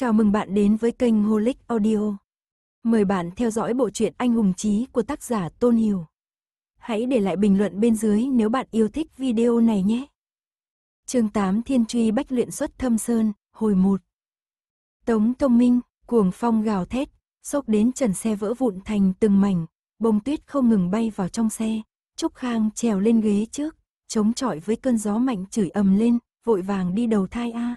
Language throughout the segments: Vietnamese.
Chào mừng bạn đến với kênh Holic Audio. Mời bạn theo dõi bộ truyện Anh hùng chí của tác giả Tôn Hiểu. Hãy để lại bình luận bên dưới nếu bạn yêu thích video này nhé. Chương 8 Thiên truy bách luyện xuất thâm sơn, hồi 1. Tống Thông Minh, cuồng phong gào thét, sốc đến trần xe vỡ vụn thành từng mảnh, bông tuyết không ngừng bay vào trong xe, Trúc Khang trèo lên ghế trước, chống chọi với cơn gió mạnh chửi ầm lên, vội vàng đi đầu thai a.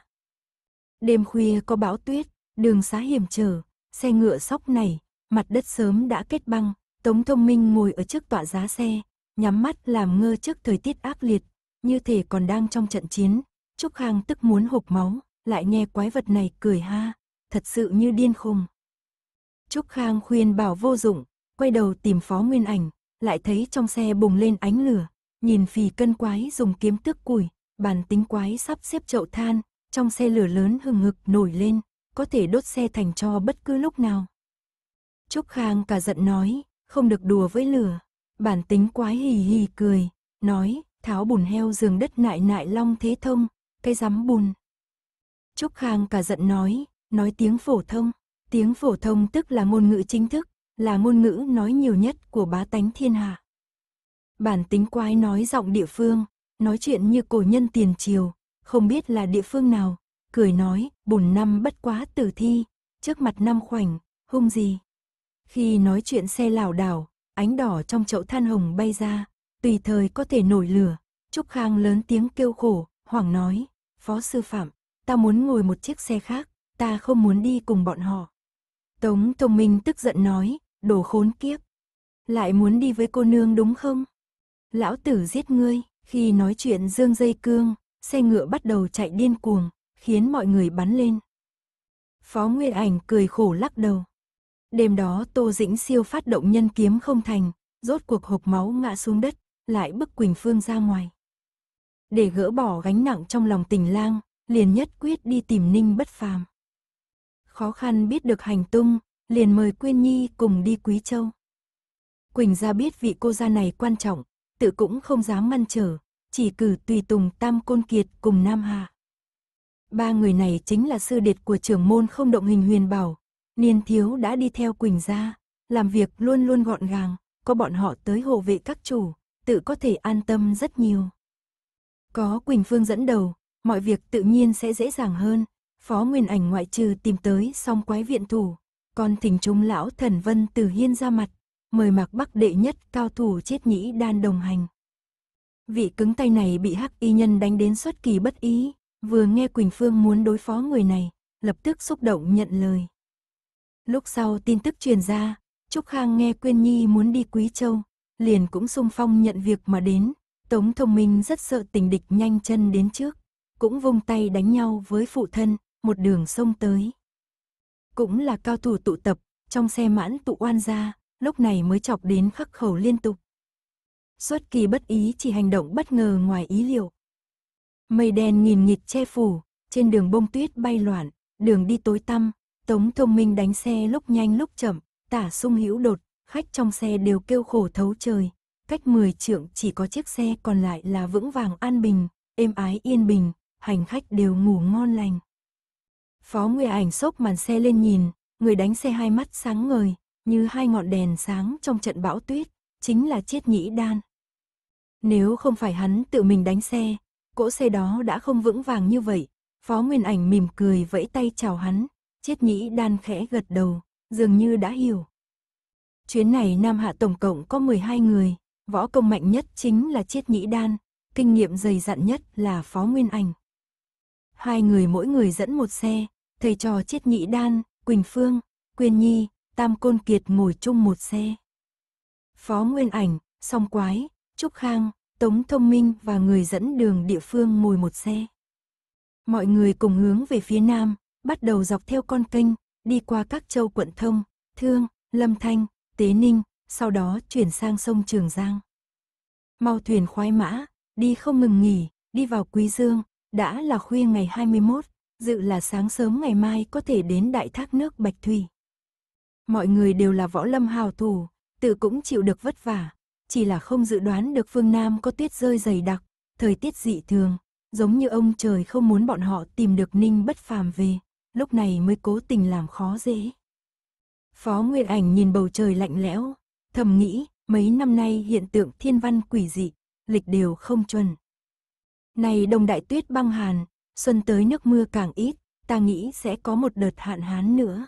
Đêm khuya có bão tuyết, đường xá hiểm trở, xe ngựa sóc này, mặt đất sớm đã kết băng, Tống Thông Minh ngồi ở trước tọa giá xe, nhắm mắt làm ngơ trước thời tiết ác liệt, như thể còn đang trong trận chiến, Trúc Khang tức muốn hộp máu, lại nghe quái vật này cười ha, thật sự như điên khùng. Trúc Khang khuyên bảo vô dụng, quay đầu tìm Phó Nguyên Ảnh, lại thấy trong xe bùng lên ánh lửa, nhìn phì cân quái dùng kiếm tước củi, bàn tính quái sắp xếp chậu than, trong xe lửa lớn hừng hực nổi lên, có thể đốt xe thành cho bất cứ lúc nào. Trúc Khang cả giận nói, không được đùa với lửa. Bản tính quái hì hì cười, nói, tháo bùn heo giường đất nại nại long thế thông, cái rắm bùn. Trúc Khang cả giận nói, nói tiếng phổ thông. Tiếng phổ thông tức là ngôn ngữ chính thức, là ngôn ngữ nói nhiều nhất của bá tánh thiên hạ. Bản tính quái nói giọng địa phương, nói chuyện như cổ nhân tiền triều, không biết là địa phương nào, cười nói, bùn năm bất quá tử thi, trước mặt năm khoảnh, hung gì. Khi nói chuyện xe lảo đảo, ánh đỏ trong chậu than hồng bay ra, tùy thời có thể nổi lửa, Trúc Khang lớn tiếng kêu khổ, hoảng nói, phó sư phạm, ta muốn ngồi một chiếc xe khác, ta không muốn đi cùng bọn họ. Tống Thông Minh tức giận nói, đồ khốn kiếp. Lại muốn đi với cô nương đúng không? Lão tử giết ngươi, khi nói chuyện dương dây cương, xe ngựa bắt đầu chạy điên cuồng, khiến mọi người bắn lên. Phó Nguyên Ảnh cười khổ lắc đầu. Đêm đó Tô Dĩnh siêu phát động nhân kiếm không thành, rốt cuộc hộp máu ngã xuống đất, lại bức Quỳnh Phương ra ngoài. Để gỡ bỏ gánh nặng trong lòng tình lang, liền nhất quyết đi tìm ninh bất phàm. Khó khăn biết được hành tung, liền mời Quyên Nhi cùng đi Quý Châu. Quỳnh gia biết vị cô gia này quan trọng, tự cũng không dám ngăn trở, chỉ cử tùy tùng Tam Côn Kiệt cùng Nam Hà. Ba người này chính là sư điệt của trưởng môn không động hình huyền bảo, niên thiếu đã đi theo Quỳnh gia, làm việc luôn luôn gọn gàng, có bọn họ tới hộ vệ các chủ, tự có thể an tâm rất nhiều. Có Quỳnh Phương dẫn đầu, mọi việc tự nhiên sẽ dễ dàng hơn, Phó Nguyên Ảnh ngoại trừ tìm tới song quái viện thủ, còn thỉnh chúng lão thần Vân Từ Hiên ra mặt, mời Mạc Bắc đệ nhất cao thủ chết nhĩ đan đồng hành. Vị cứng tay này bị hắc y nhân đánh đến xuất kỳ bất ý, vừa nghe Quỳnh Phương muốn đối phó người này, lập tức xúc động nhận lời. Lúc sau tin tức truyền ra, Trúc Khang nghe Quyên Nhi muốn đi Quý Châu, liền cũng sung phong nhận việc mà đến, Tống Thông Minh rất sợ tình địch nhanh chân đến trước, cũng vung tay đánh nhau với phụ thân, một đường sông tới. Cũng là cao thủ tụ tập, trong xe mãn tụ oan ra, lúc này mới chọc đến khắc khẩu liên tục, xuất kỳ bất ý chỉ hành động bất ngờ ngoài ý liệu. Mây đen nghìn nghịt che phủ, trên đường bông tuyết bay loạn, đường đi tối tăm, Tống Thông Minh đánh xe lúc nhanh lúc chậm, tả sung hữu đột, khách trong xe đều kêu khổ thấu trời. Cách 10 trượng chỉ có chiếc xe còn lại là vững vàng an bình, êm ái yên bình, hành khách đều ngủ ngon lành. Phó Nguy Ảnh xốc màn xe lên nhìn, người đánh xe hai mắt sáng ngời, như hai ngọn đèn sáng trong trận bão tuyết, chính là Chiết Nhĩ Đan. Nếu không phải hắn tự mình đánh xe, cỗ xe đó đã không vững vàng như vậy. Phó Nguyên Ảnh mỉm cười vẫy tay chào hắn, chết nhĩ đan khẽ gật đầu, dường như đã hiểu. Chuyến này Nam Hạ tổng cộng có 12 người, võ công mạnh nhất chính là Chiết Nhĩ Đan, kinh nghiệm dày dặn nhất là Phó Nguyên Ảnh. Hai người mỗi người dẫn một xe, thầy trò Chiết Nhĩ Đan, Quỳnh Phương, Quyên Nhi, Tam Côn Kiệt ngồi chung một xe. Phó Nguyên Ảnh, Song Quái, Trúc Khang, Tống Thông Minh và người dẫn đường địa phương ngồi một xe. Mọi người cùng hướng về phía nam, bắt đầu dọc theo con kênh, đi qua các châu quận Thông, Thương, Lâm Thanh, Tế Ninh, sau đó chuyển sang sông Trường Giang. Mau thuyền khoái mã, đi không ngừng nghỉ, đi vào Quý Dương, đã là khuya ngày 21, dự là sáng sớm ngày mai có thể đến đại thác nước Bạch Thủy. Mọi người đều là võ lâm hào thủ, tự cũng chịu được vất vả, chỉ là không dự đoán được phương Nam có tuyết rơi dày đặc, thời tiết dị thường, giống như ông trời không muốn bọn họ tìm được ninh bất phàm về, lúc này mới cố tình làm khó dễ. Phó Nguyệt Ảnh nhìn bầu trời lạnh lẽo, thầm nghĩ, mấy năm nay hiện tượng thiên văn quỷ dị, lịch đều không chuẩn. Này đông đại tuyết băng hàn, xuân tới nước mưa càng ít, ta nghĩ sẽ có một đợt hạn hán nữa.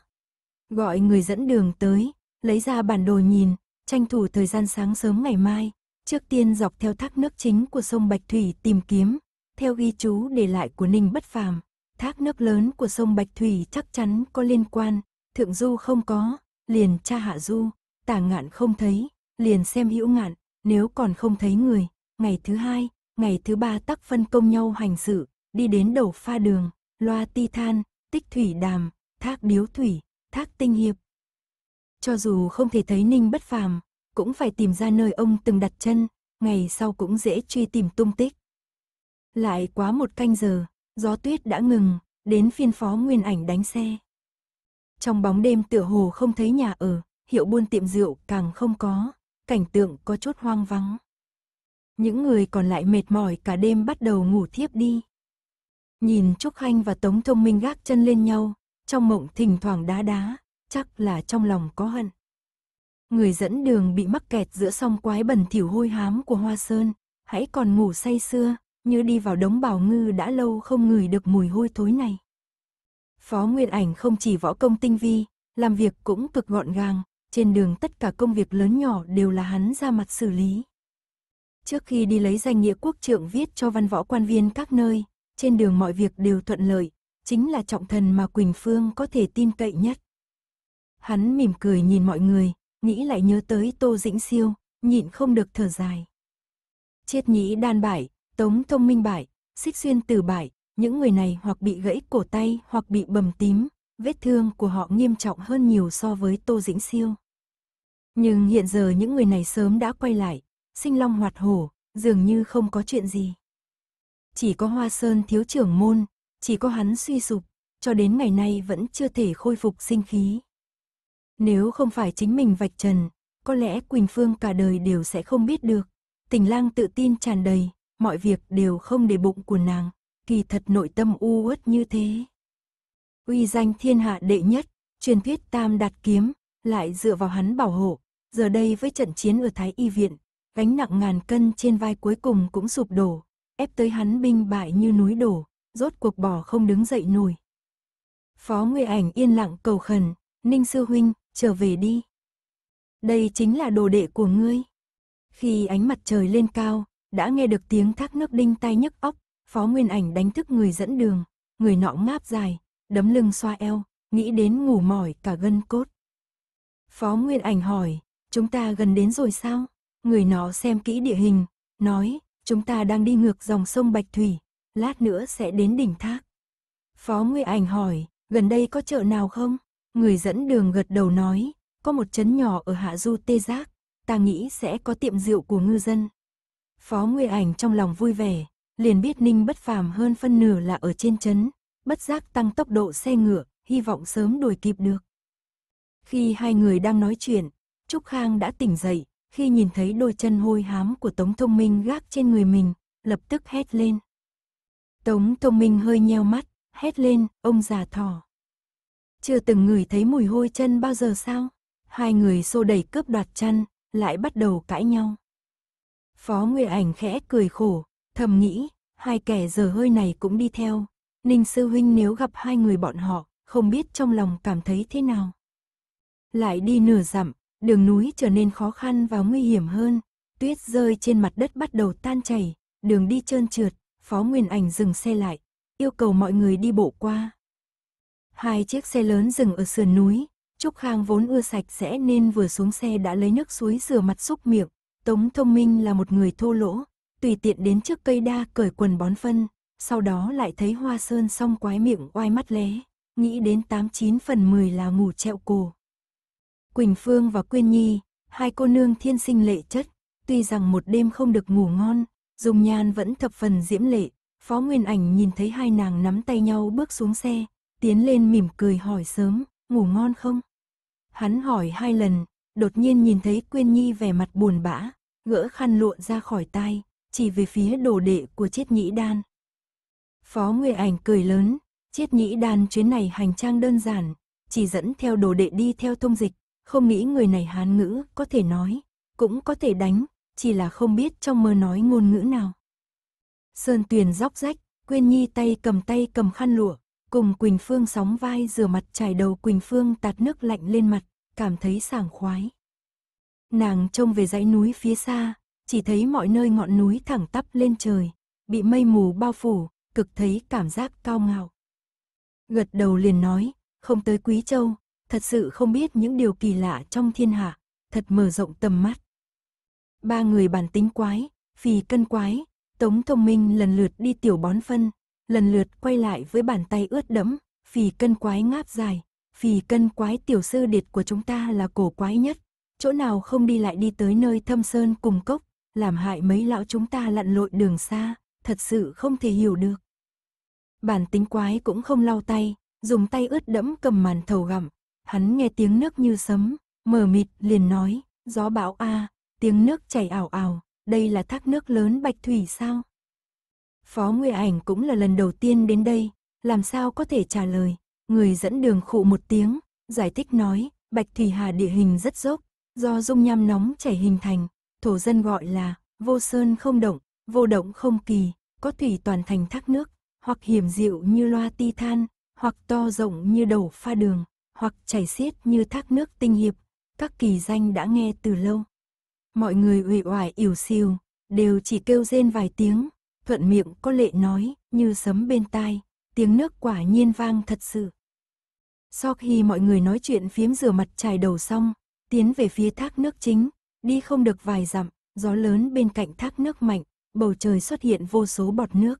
Gọi người dẫn đường tới, lấy ra bản đồ nhìn, tranh thủ thời gian sáng sớm ngày mai, trước tiên dọc theo thác nước chính của sông Bạch Thủy tìm kiếm, theo ghi chú để lại của Ninh Bất Phàm, thác nước lớn của sông Bạch Thủy chắc chắn có liên quan, thượng du không có, liền tra hạ du, tả ngạn không thấy, liền xem hữu ngạn, nếu còn không thấy người, ngày thứ hai, ngày thứ ba tắc phân công nhau hành sự, đi đến đầu pha đường, loa ti than, tích thủy đàm, thác điếu thủy, thác tinh hiệp, cho dù không thể thấy Ninh bất phàm, cũng phải tìm ra nơi ông từng đặt chân, ngày sau cũng dễ truy tìm tung tích. Lại quá một canh giờ, gió tuyết đã ngừng, đến phiên phó nguyên ảnh đánh xe. Trong bóng đêm tựa hồ không thấy nhà ở, hiệu buôn tiệm rượu càng không có, cảnh tượng có chút hoang vắng. Những người còn lại mệt mỏi cả đêm bắt đầu ngủ thiếp đi. Nhìn Trúc Khanh và Tống Thông Minh gác chân lên nhau, trong mộng thỉnh thoảng đá đá, chắc là trong lòng có hận. Người dẫn đường bị mắc kẹt giữa sông quái bẩn thỉu hôi hám của Hoa Sơn, hãy còn ngủ say xưa như đi vào đống bào ngư đã lâu không ngửi được mùi hôi thối này. Phó Nguyên Ảnh không chỉ võ công tinh vi, làm việc cũng cực gọn gàng, trên đường tất cả công việc lớn nhỏ đều là hắn ra mặt xử lý. Trước khi đi lấy danh nghĩa quốc trượng viết cho văn võ quan viên các nơi, trên đường mọi việc đều thuận lợi, chính là trọng thần mà Quỳnh Phương có thể tin cậy nhất. Hắn mỉm cười nhìn mọi người, nghĩ lại nhớ tới Tô Dĩnh Siêu, nhịn không được thở dài. chết nhĩ đan bại, tống thông minh bại, xích xuyên tử bại, những người này hoặc bị gãy cổ tay hoặc bị bầm tím, vết thương của họ nghiêm trọng hơn nhiều so với Tô Dĩnh Siêu. Nhưng hiện giờ những người này sớm đã quay lại, sinh long hoạt hổ, dường như không có chuyện gì. Chỉ có Hoa Sơn thiếu trưởng môn, chỉ có hắn suy sụp, cho đến ngày nay vẫn chưa thể khôi phục sinh khí. Nếu không phải chính mình vạch trần, có lẽ Quỳnh Phương cả đời đều sẽ không biết được. Tình lang tự tin tràn đầy, mọi việc đều không để bụng của nàng, kỳ thật nội tâm u uất như thế. Uy danh thiên hạ đệ nhất, truyền thuyết tam đạt kiếm, lại dựa vào hắn bảo hộ, giờ đây với trận chiến ở Thái Y Viện, gánh nặng ngàn cân trên vai cuối cùng cũng sụp đổ, ép tới hắn binh bại như núi đổ, rốt cuộc bỏ không đứng dậy nổi. Phó Nguyệt Ảnh yên lặng cầu khẩn, Ninh Sư Huynh, trở về đi. Đây chính là đồ đệ của ngươi. Khi ánh mặt trời lên cao, đã nghe được tiếng thác nước đinh tai nhức óc, phó nguyên ảnh đánh thức người dẫn đường, người nọ ngáp dài, đấm lưng xoa eo, nghĩ đến ngủ mỏi cả gân cốt. Phó nguyên ảnh hỏi, chúng ta gần đến rồi sao? Người nọ xem kỹ địa hình, nói, chúng ta đang đi ngược dòng sông Bạch Thủy, lát nữa sẽ đến đỉnh thác. Phó Nguyên Ảnh hỏi, gần đây có chợ nào không? Người dẫn đường gật đầu nói, có một chấn nhỏ ở Hạ Du Tê Giác, ta nghĩ sẽ có tiệm rượu của ngư dân. Phó Nguy Ảnh trong lòng vui vẻ, liền biết Ninh bất phàm hơn phân nửa là ở trên chấn, bất giác tăng tốc độ xe ngựa, hy vọng sớm đuổi kịp được. Khi hai người đang nói chuyện, Trúc Khang đã tỉnh dậy, khi nhìn thấy đôi chân hôi hám của Tống Thông Minh gác trên người mình, lập tức hét lên. Tống Thông Minh hơi nheo mắt, hét lên, ông già thỏ. Chưa từng ngửi thấy mùi hôi chân bao giờ sao? Hai người xô đẩy cướp đoạt chăn, lại bắt đầu cãi nhau. Phó Nguyệt Ảnh khẽ cười khổ, thầm nghĩ, hai kẻ giờ hơi này cũng đi theo. Ninh Sư Huynh nếu gặp hai người bọn họ, không biết trong lòng cảm thấy thế nào. Lại đi nửa dặm, đường núi trở nên khó khăn và nguy hiểm hơn. Tuyết rơi trên mặt đất bắt đầu tan chảy, đường đi trơn trượt, Phó Nguyên Ảnh dừng xe lại, yêu cầu mọi người đi bộ qua. Hai chiếc xe lớn dừng ở sườn núi, Trúc Khang vốn ưa sạch sẽ nên vừa xuống xe đã lấy nước suối rửa mặt xúc miệng. Tống Thông Minh là một người thô lỗ, tùy tiện đến trước cây đa cởi quần bón phân, sau đó lại thấy hoa sơn xong quái miệng oai mắt lé, nghĩ đến 89 phần 10 là ngủ trẹo cổ. Quỳnh Phương và Quyên Nhi, hai cô nương thiên sinh lệ chất, tuy rằng một đêm không được ngủ ngon, dùng nhan vẫn thập phần diễm lệ, Phó Nguyên Ảnh nhìn thấy hai nàng nắm tay nhau bước xuống xe, tiến lên mỉm cười hỏi sớm, ngủ ngon không? Hắn hỏi hai lần, đột nhiên nhìn thấy Quyên Nhi vẻ mặt buồn bã, gỡ khăn lụa ra khỏi tay, chỉ về phía đồ đệ của chiết nhĩ đan. Phó Nguyệt Ảnh cười lớn, chiết nhĩ đan chuyến này hành trang đơn giản, chỉ dẫn theo đồ đệ đi theo thông dịch, không nghĩ người này hán ngữ có thể nói, cũng có thể đánh, chỉ là không biết trong mơ nói ngôn ngữ nào. Sơn tuyền róc rách, Quyên Nhi tay cầm tay cầm khăn lụa, Cùng Quỳnh Phương sóng vai rửa mặt chải đầu Quỳnh Phương tạt nước lạnh lên mặt, cảm thấy sảng khoái. Nàng trông về dãy núi phía xa, chỉ thấy mọi nơi ngọn núi thẳng tắp lên trời, bị mây mù bao phủ, cực thấy cảm giác cao ngạo. Gật đầu liền nói, không tới Quý Châu, thật sự không biết những điều kỳ lạ trong thiên hạ, thật mở rộng tầm mắt. Ba người bản tính quái, phì cân quái, Tống Thông Minh lần lượt đi tiểu bón phân, lần lượt quay lại với bàn tay ướt đẫm, phì cân quái ngáp dài, phì cân quái tiểu sư điệt của chúng ta là cổ quái nhất, chỗ nào không đi lại đi tới nơi thâm sơn cùng cốc, làm hại mấy lão chúng ta lặn lội đường xa, thật sự không thể hiểu được. Bản tính quái cũng không lau tay, dùng tay ướt đẫm cầm màn thầu gặm, hắn nghe tiếng nước như sấm, mờ mịt liền nói, gió bão a, à, tiếng nước chảy ảo ảo, đây là thác nước lớn bạch thủy sao? Phó Nguy Ảnh cũng là lần đầu tiên đến đây, làm sao có thể trả lời. Người dẫn đường khụ một tiếng, giải thích nói, Bạch Thủy Hà địa hình rất dốc, do dung nham nóng chảy hình thành, thổ dân gọi là vô sơn không động, vô động không kỳ, có thủy toàn thành thác nước, hoặc hiểm dịu như loa ti than, hoặc to rộng như đầu pha đường, hoặc chảy xiết như thác nước tinh hiệp, các kỳ danh đã nghe từ lâu. Mọi người ủy oải ỉu xìu, đều chỉ kêu rên vài tiếng, thuận miệng có lệ nói, như sấm bên tai, tiếng nước quả nhiên vang thật sự. Sau khi mọi người nói chuyện phiếm rửa mặt chải đầu xong, tiến về phía thác nước chính, đi không được vài dặm, gió lớn bên cạnh thác nước mạnh, bầu trời xuất hiện vô số bọt nước.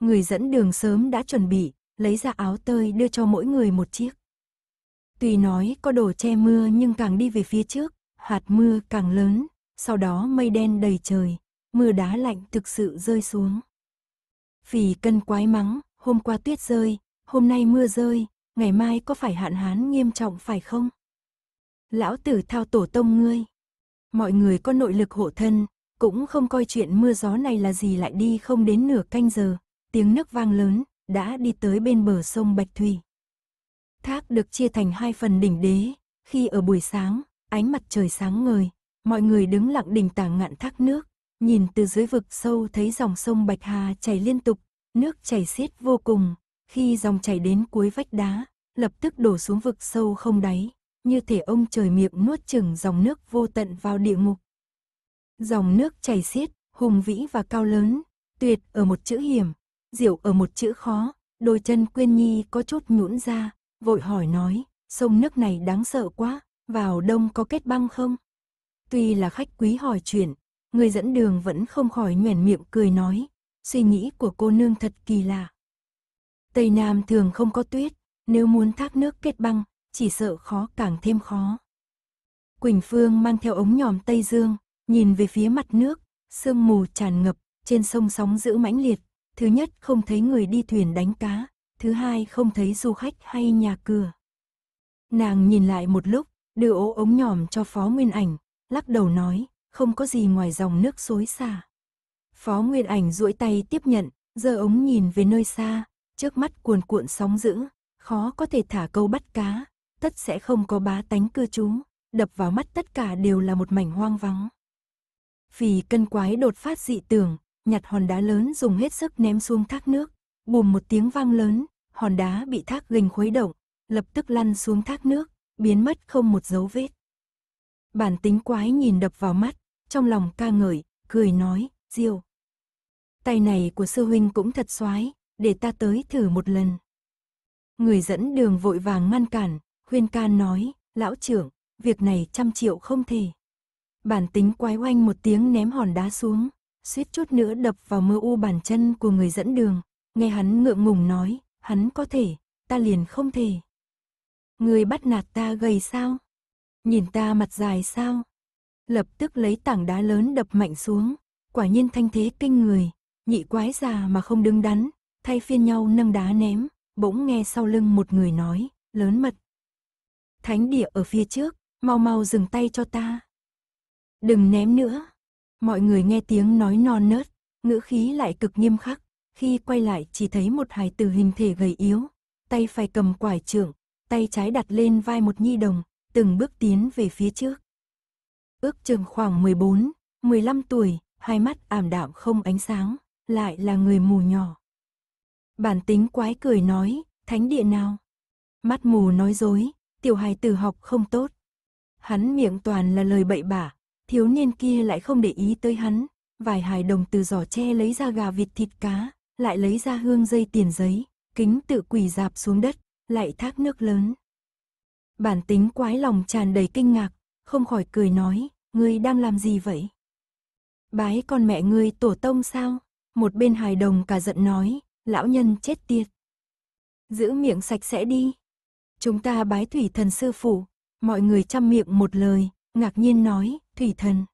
Người dẫn đường sớm đã chuẩn bị, lấy ra áo tơi đưa cho mỗi người một chiếc. Tuy nói có đồ che mưa nhưng càng đi về phía trước, hạt mưa càng lớn, sau đó mây đen đầy trời, mưa đá lạnh thực sự rơi xuống. Vì cân quái mắng, hôm qua tuyết rơi, hôm nay mưa rơi, ngày mai có phải hạn hán nghiêm trọng phải không? Lão tử thao tổ tông ngươi. Mọi người có nội lực hộ thân, cũng không coi chuyện mưa gió này là gì lại đi không đến nửa canh giờ, tiếng nước vang lớn, đã đi tới bên bờ sông Bạch Thủy. Thác được chia thành hai phần đỉnh đế, khi ở buổi sáng, ánh mặt trời sáng ngời, mọi người đứng lặng đỉnh tảng ngạn thác nước, nhìn từ dưới vực sâu thấy dòng sông Bạch Hà chảy liên tục, nước chảy xiết vô cùng, khi dòng chảy đến cuối vách đá, lập tức đổ xuống vực sâu không đáy, như thể ông trời miệng nuốt chừng dòng nước vô tận vào địa ngục. Dòng nước chảy xiết, hùng vĩ và cao lớn, tuyệt ở một chữ hiểm, diệu ở một chữ khó, đôi chân Quyên Nhi có chút nhũn ra, vội hỏi nói, sông nước này đáng sợ quá, vào đông có kết băng không? Tuy là khách quý hỏi chuyện, người dẫn đường vẫn không khỏi nhoẻn miệng cười nói, suy nghĩ của cô nương thật kỳ lạ. Tây Nam thường không có tuyết, nếu muốn thác nước kết băng, chỉ sợ khó càng thêm khó. Quỳnh Phương mang theo ống nhòm Tây Dương, nhìn về phía mặt nước, sương mù tràn ngập, trên sông sóng dữ mãnh liệt. Thứ nhất không thấy người đi thuyền đánh cá, thứ hai không thấy du khách hay nhà cửa. Nàng nhìn lại một lúc, đưa ố ống nhòm cho phó nguyên ảnh, lắc đầu nói, không có gì ngoài dòng nước xối xả. Phó Nguyên Ảnh duỗi tay tiếp nhận, giơ ống nhìn về nơi xa, trước mắt cuồn cuộn sóng dữ, khó có thể thả câu bắt cá, tất sẽ không có bá tánh cư trú, đập vào mắt tất cả đều là một mảnh hoang vắng. Vì cân quái đột phát dị tưởng, nhặt hòn đá lớn dùng hết sức ném xuống thác nước, bùm một tiếng vang lớn, hòn đá bị thác gình khuấy động, lập tức lăn xuống thác nước, biến mất không một dấu vết. Bản tính quái nhìn đập vào mắt, trong lòng ca ngợi, cười nói, Diêu. Tay này của sư huynh cũng thật xoái, để ta tới thử một lần. Người dẫn đường vội vàng ngăn cản, khuyên can nói, lão trưởng, việc này trăm triệu không thể. Bản tính quái oanh một tiếng ném hòn đá xuống, suýt chút nữa đập vào mơ u bàn chân của người dẫn đường. Nghe hắn ngượng ngùng nói, hắn có thể, ta liền không thể. Người bắt nạt ta gầy sao? Nhìn ta mặt dài sao? lập tức lấy tảng đá lớn đập mạnh xuống, quả nhiên thanh thế kinh người, nhị quái già mà không đứng đắn, thay phiên nhau nâng đá ném, bỗng nghe sau lưng một người nói, lớn mật. Thánh địa ở phía trước, mau mau dừng tay cho ta. Đừng ném nữa. Mọi người nghe tiếng nói non nớt, ngữ khí lại cực nghiêm khắc, khi quay lại chỉ thấy một hài tử hình thể gầy yếu, tay phải cầm quải trưởng, tay trái đặt lên vai một nhi đồng, từng bước tiến về phía trước ước chừng khoảng 14, 15 tuổi, hai mắt ảm đạm không ánh sáng, lại là người mù nhỏ. Bản tính quái cười nói, thánh địa nào? Mắt mù nói dối, tiểu hài tử học không tốt. Hắn miệng toàn là lời bậy bạ, thiếu niên kia lại không để ý tới hắn, vài hài đồng từ giỏ tre lấy ra gà vịt thịt cá, lại lấy ra hương dây tiền giấy, kính tự quỷ dạp xuống đất, lại thác nước lớn. Bản tính quái lòng tràn đầy kinh ngạc, không khỏi cười nói, ngươi đang làm gì vậy? Bái con mẹ ngươi tổ tông sao? Một bên hài đồng cả giận nói, lão nhân chết tiệt. Giữ miệng sạch sẽ đi. Chúng ta bái thủy thần sư phụ, mọi người chăm miệng một lời, ngạc nhiên nói, thủy thần.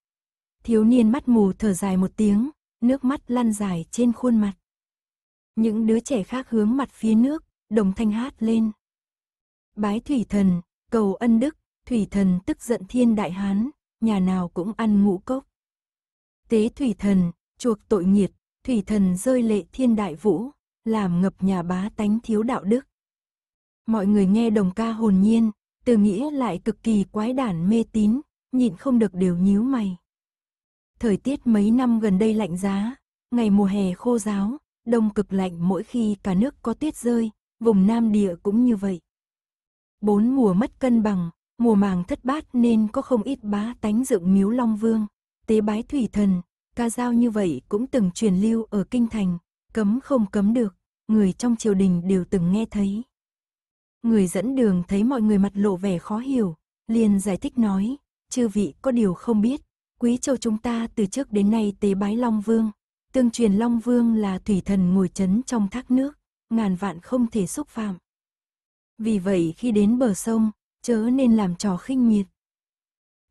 Thiếu niên mắt mù thở dài một tiếng, nước mắt lăn dài trên khuôn mặt. Những đứa trẻ khác hướng mặt phía nước, đồng thanh hát lên. Bái thủy thần, cầu ân đức, thủy thần tức giận thiên đại hán, nhà nào cũng ăn ngũ cốc. Tế thủy thần, chuộc tội nghiệt, thủy thần rơi lệ thiên đại vũ, làm ngập nhà bá tánh thiếu đạo đức. Mọi người nghe đồng ca hồn nhiên, từ nghĩ lại cực kỳ quái đản mê tín, nhịn không được đều nhíu mày. Thời tiết mấy năm gần đây lạnh giá, ngày mùa hè khô giáo, đông cực lạnh mỗi khi cả nước có tuyết rơi, vùng Nam Địa cũng như vậy. Bốn mùa mất cân bằng, mùa màng thất bát nên có không ít bá tánh dựng miếu Long Vương, tế bái thủy thần, ca dao như vậy cũng từng truyền lưu ở kinh thành, cấm không cấm được, người trong triều đình đều từng nghe thấy. Người dẫn đường thấy mọi người mặt lộ vẻ khó hiểu, liền giải thích nói, chư vị có điều không biết, quý châu chúng ta từ trước đến nay tế bái Long Vương, tương truyền Long Vương là thủy thần ngồi chấn trong thác nước, ngàn vạn không thể xúc phạm. Vì vậy khi đến bờ sông, chớ nên làm trò khinh miệt.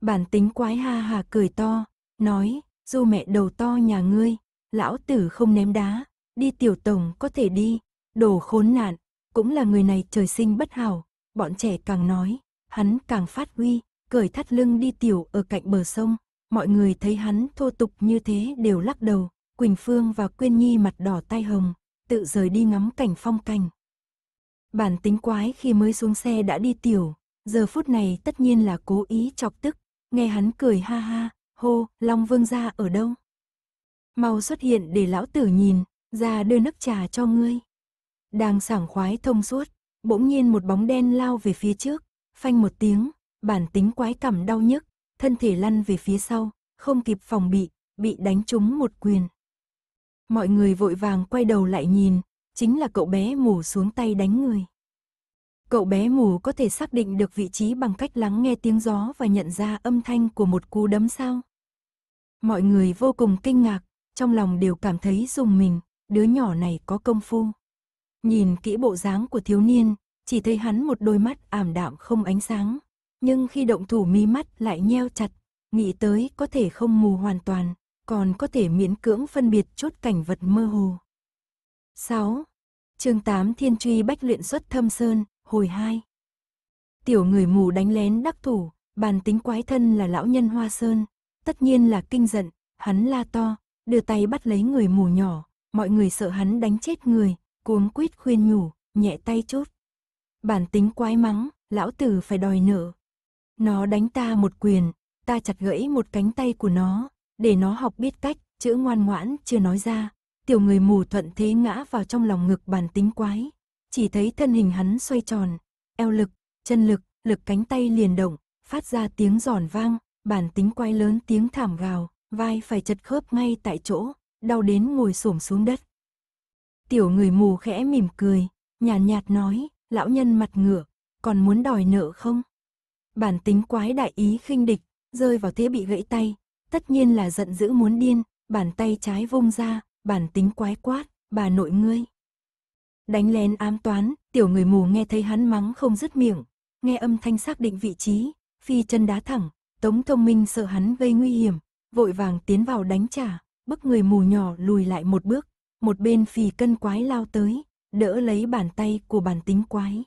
Bản tính quái ha hà cười to, nói, dù mẹ đầu to nhà ngươi, lão tử không ném đá, đi tiểu tổng có thể đi, đồ khốn nạn, cũng là người này trời sinh bất hảo, bọn trẻ càng nói, hắn càng phát huy, cởi thắt lưng đi tiểu ở cạnh bờ sông, mọi người thấy hắn thô tục như thế đều lắc đầu, Quỳnh Phương và Quyên Nhi mặt đỏ tai hồng, tự rời đi ngắm cảnh phong cảnh. Bản tính quái khi mới xuống xe đã đi tiểu, giờ phút này tất nhiên là cố ý chọc tức, nghe hắn cười ha ha, hô, Long Vương gia ở đâu? Mau xuất hiện để lão tử nhìn, ra đưa nấc trà cho ngươi. Đang sảng khoái thông suốt, bỗng nhiên một bóng đen lao về phía trước, phanh một tiếng, bản tính quái cảm đau nhức, thân thể lăn về phía sau, không kịp phòng bị, bị đánh trúng một quyền. Mọi người vội vàng quay đầu lại nhìn, chính là cậu bé mổ xuống tay đánh người. Cậu bé mù có thể xác định được vị trí bằng cách lắng nghe tiếng gió và nhận ra âm thanh của một cú đấm sao. Mọi người vô cùng kinh ngạc, trong lòng đều cảm thấy dùng mình, đứa nhỏ này có công phu. Nhìn kỹ bộ dáng của thiếu niên, chỉ thấy hắn một đôi mắt ảm đạm không ánh sáng. Nhưng khi động thủ mi mắt lại nheo chặt, nghĩ tới có thể không mù hoàn toàn, còn có thể miễn cưỡng phân biệt chốt cảnh vật mơ hồ. 6. chương 8 Thiên Truy Bách Luyện Xuất Thâm Sơn, hồi 2. Tiểu người mù đánh lén đắc thủ, bàn tính quái thân là lão nhân Hoa Sơn, tất nhiên là kinh giận, hắn la to, đưa tay bắt lấy người mù nhỏ, mọi người sợ hắn đánh chết người, cuống quýt khuyên nhủ, nhẹ tay chốt. Bản tính quái mắng, lão tử phải đòi nợ. Nó đánh ta một quyền, ta chặt gãy một cánh tay của nó, để nó học biết cách, chữ ngoan ngoãn chưa nói ra. Tiểu người mù thuận thế ngã vào trong lòng ngực bản tính quái, chỉ thấy thân hình hắn xoay tròn, eo lực, chân lực, lực cánh tay liền động, phát ra tiếng giòn vang, bản tính quay lớn tiếng thảm gào, vai phải chật khớp ngay tại chỗ, đau đến ngồi xổm xuống đất. Tiểu người mù khẽ mỉm cười, nhàn nhạt, nhạt nói, lão nhân mặt ngựa, còn muốn đòi nợ không? Bản tính quái đại ý khinh địch, rơi vào thế bị gãy tay, tất nhiên là giận dữ muốn điên, bàn tay trái vung ra, bản tính quái quát, bà nội ngươi đánh lén ám toán, tiểu người mù nghe thấy hắn mắng không dứt miệng, nghe âm thanh xác định vị trí, phi chân đá thẳng, Tống Thông Minh sợ hắn gây nguy hiểm, vội vàng tiến vào đánh trả, bức người mù nhỏ lùi lại một bước, một bên phì cân quái lao tới, đỡ lấy bàn tay của bản tính quái.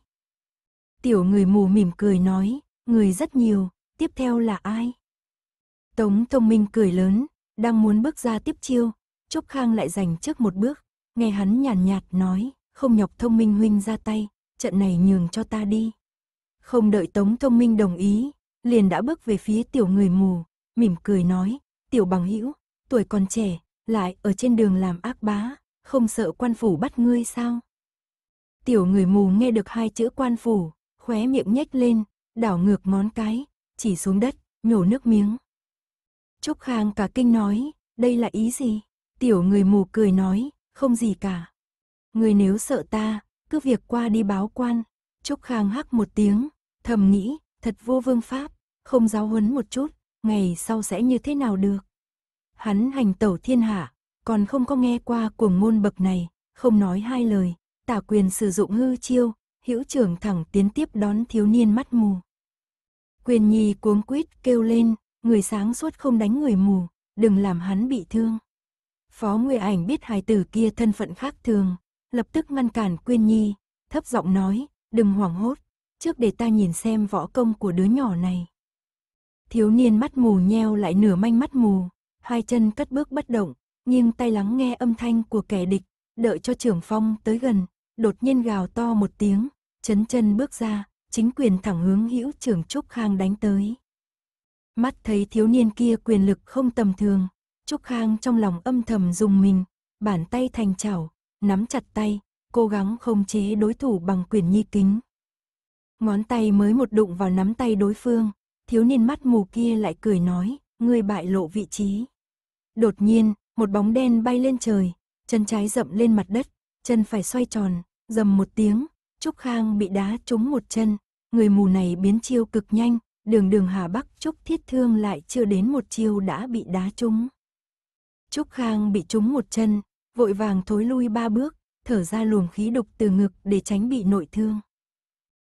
Tiểu người mù mỉm cười nói, người rất nhiều, tiếp theo là ai? Tống Thông Minh cười lớn, đang muốn bước ra tiếp chiêu, Chốc Khang lại giành trước một bước, nghe hắn nhàn nhạt, nhạt nói, không nhọc thông minh huynh ra tay, trận này nhường cho ta đi. Không đợi Tống thông minh đồng ý, liền đã bước về phía tiểu người mù, mỉm cười nói, tiểu bằng hữu tuổi còn trẻ, lại ở trên đường làm ác bá, không sợ quan phủ bắt ngươi sao? Tiểu người mù nghe được hai chữ quan phủ, khóe miệng nhếch lên, đảo ngược món cái, chỉ xuống đất, nhổ nước miếng. Trúc Khang cả kinh nói, đây là ý gì? Tiểu người mù cười nói, không gì cả. Người nếu sợ ta, cứ việc qua đi báo quan. Trúc Khang hắc một tiếng, thầm nghĩ, thật vô vương pháp, không giáo huấn một chút, ngày sau sẽ như thế nào được. Hắn hành tẩu thiên hạ, còn không có nghe qua cuồng ngôn bậc này, không nói hai lời, tả quyền sử dụng hư chiêu, hữu trưởng thẳng tiến tiếp đón thiếu niên mắt mù. Quyền nhi cuống quýt kêu lên, người sáng suốt không đánh người mù, đừng làm hắn bị thương. Phó Nguy Ảnh biết hài tử kia thân phận khác thường, lập tức ngăn cản Quyên Nhi, thấp giọng nói, đừng hoảng hốt, trước để ta nhìn xem võ công của đứa nhỏ này. Thiếu niên mắt mù nheo lại nửa manh mắt mù, hai chân cất bước bất động, nghiêng tay lắng nghe âm thanh của kẻ địch, đợi cho trưởng phong tới gần, đột nhiên gào to một tiếng, chấn chân bước ra, chính quyền thẳng hướng hữu trưởng Trúc Khang đánh tới. Mắt thấy thiếu niên kia quyền lực không tầm thường, Trúc Khang trong lòng âm thầm dùng mình, bàn tay thành chảo, nắm chặt tay, cố gắng không chế đối thủ bằng quyền nhi kính. Ngón tay mới một đụng vào nắm tay đối phương, thiếu niên mắt mù kia lại cười nói, người bại lộ vị trí. Đột nhiên, một bóng đen bay lên trời, chân trái dậm lên mặt đất, chân phải xoay tròn, dầm một tiếng, Trúc Khang bị đá trúng một chân, người mù này biến chiêu cực nhanh, đường đường Hà Bắc Trúc Thiết Thương lại chưa đến một chiêu đã bị đá trúng. Trúc Khang bị trúng một chân, vội vàng thối lui ba bước, thở ra luồng khí độc từ ngực để tránh bị nội thương.